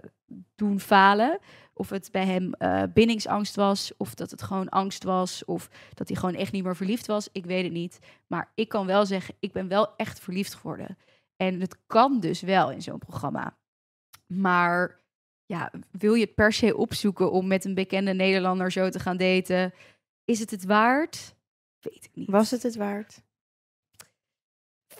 [SPEAKER 2] doen falen. Of het bij hem uh, bindingsangst was, of dat het gewoon angst was, of dat hij gewoon echt niet meer verliefd was. Ik weet het niet. Maar ik kan wel zeggen, ik ben wel echt verliefd geworden. En het kan dus wel in zo'n programma. Maar ja, wil je het per se opzoeken om met een bekende Nederlander zo te gaan daten? Is het het waard? Weet ik niet. Was het het waard?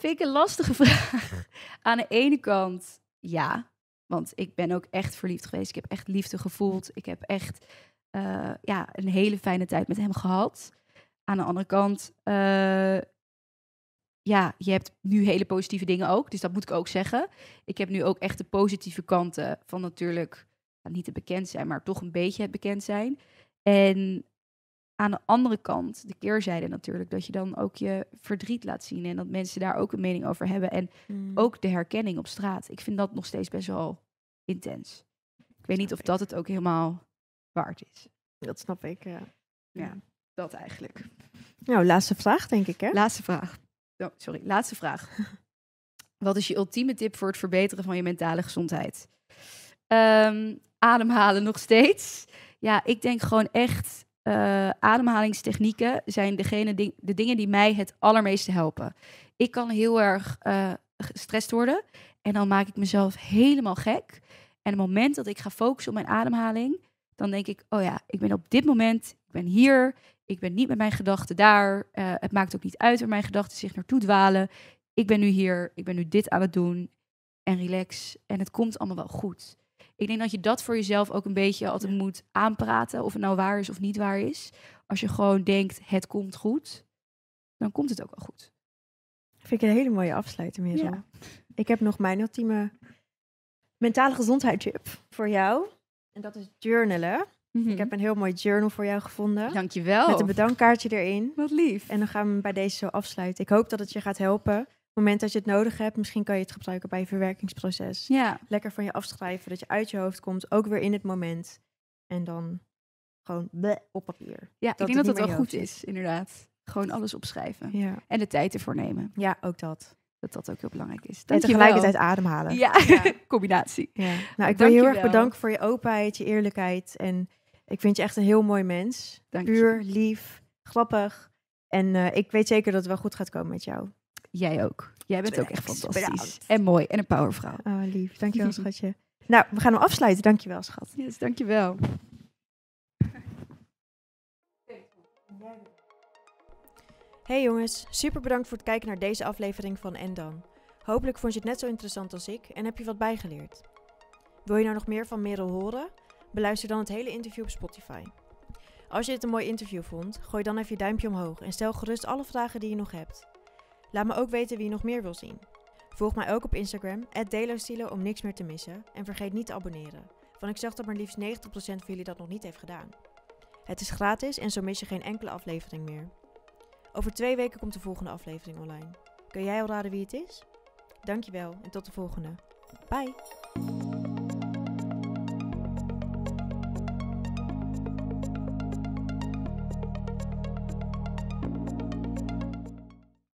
[SPEAKER 2] Vind ik een lastige vraag. Aan de ene kant ja, want ik ben ook echt verliefd geweest. Ik heb echt liefde gevoeld. Ik heb echt eh, ja, een hele fijne tijd met hem gehad. Aan de andere kant, eh, ja, je hebt nu hele positieve dingen ook. Dus dat moet ik ook zeggen. Ik heb nu ook echt de positieve kanten van natuurlijk nou, niet het bekend zijn, maar toch een beetje het bekend zijn. En aan de andere kant, de keerzijde natuurlijk, dat je dan ook je verdriet laat zien en dat mensen daar ook een mening over hebben. En hmm. ook de herkenning op straat. Ik vind dat nog steeds best wel intens. Ik weet niet of dat het ook helemaal waard is. Dat snap ik. Ja, ja dat eigenlijk. Nou, laatste vraag, denk ik. Hè? Laatste vraag. Oh, sorry, laatste vraag. Wat is je ultieme tip voor het verbeteren van je mentale gezondheid? Ehm, ademhalen nog steeds. Ja, ik denk gewoon echt eh, ademhalingstechnieken zijn degene de dingen die mij het allermeeste helpen. Ik kan heel erg eh, gestrest worden en dan maak ik mezelf helemaal gek. En het moment dat ik ga focussen op mijn ademhaling, dan denk ik, oh ja, ik ben op dit moment, ik ben hier, ik ben niet met mijn gedachten daar. Eh, het maakt ook niet uit waar mijn gedachten zich naartoe dwalen. Ik ben nu hier, ik ben nu dit aan het doen en relax en het komt allemaal wel goed. Ik denk dat je dat voor jezelf ook een beetje altijd moet aanpraten. Of het nou waar is of niet waar is. Als je gewoon denkt, het komt goed, dan komt het ook wel goed. Vind ik een hele mooie afsluiter, meer Ja. Ik heb nog mijn
[SPEAKER 1] ultieme mentale gezondheid tip voor jou. En dat is journalen. Ik mhm. heb een heel mooi journal voor jou gevonden. Dankjewel. Met een bedankkaartje erin. Wat lief. En dan gaan we bij deze zo afsluiten. Ik hoop dat het je gaat helpen het moment dat je het nodig hebt, misschien kan je het gebruiken bij je
[SPEAKER 2] verwerkingsproces.
[SPEAKER 1] Ja. Lekker van je afschrijven, dat je uit je hoofd komt, ook weer in het moment. En dan gewoon op papier. Ja, ik denk dat dat wel goed is,
[SPEAKER 2] inderdaad. Gewoon alles opschrijven. Ja. En de tijd ervoor nemen. Ja, ook dat. Dat dat ook heel belangrijk is. en tegelijkertijd ademhalen. Ja,
[SPEAKER 1] combinatie. Ja. Nou, ik wil je heel erg bedanken voor je openheid, je eerlijkheid. En ik vind je echt een heel mooi mens. Dank Puur, lief, grappig. En eh, ik weet zeker dat het wel goed gaat komen met jou.
[SPEAKER 2] Jij ook. Jij bent ook echt fantastisch. Bedankt. En mooi. En een powervrouw.
[SPEAKER 1] Oh, lief. Dankjewel, schatje. Nou, we gaan hem afsluiten. Dankjewel, schat. Yes, dankjewel. Hey jongens, super bedankt voor het kijken naar deze aflevering van En Dan. Hopelijk vond je het net zo interessant als ik en heb je wat bijgeleerd. Wil je nou nog meer van Merel horen? Beluister dan het hele interview op Spotify. Als je het een mooi interview vond, gooi dan even je duimpje omhoog en stel gerust alle vragen die je nog hebt. Laat me ook weten wie je nog meer wil zien. Volg mij ook op Instagram, @delostilo om niks meer te missen. En vergeet niet te abonneren, want ik zag dat maar liefst 90% van jullie dat nog niet heeft gedaan. Het is gratis en zo mis je geen enkele aflevering meer. Over twee weken komt de volgende aflevering online. Kun jij al raden wie het is? Dankjewel en tot de volgende. Bye!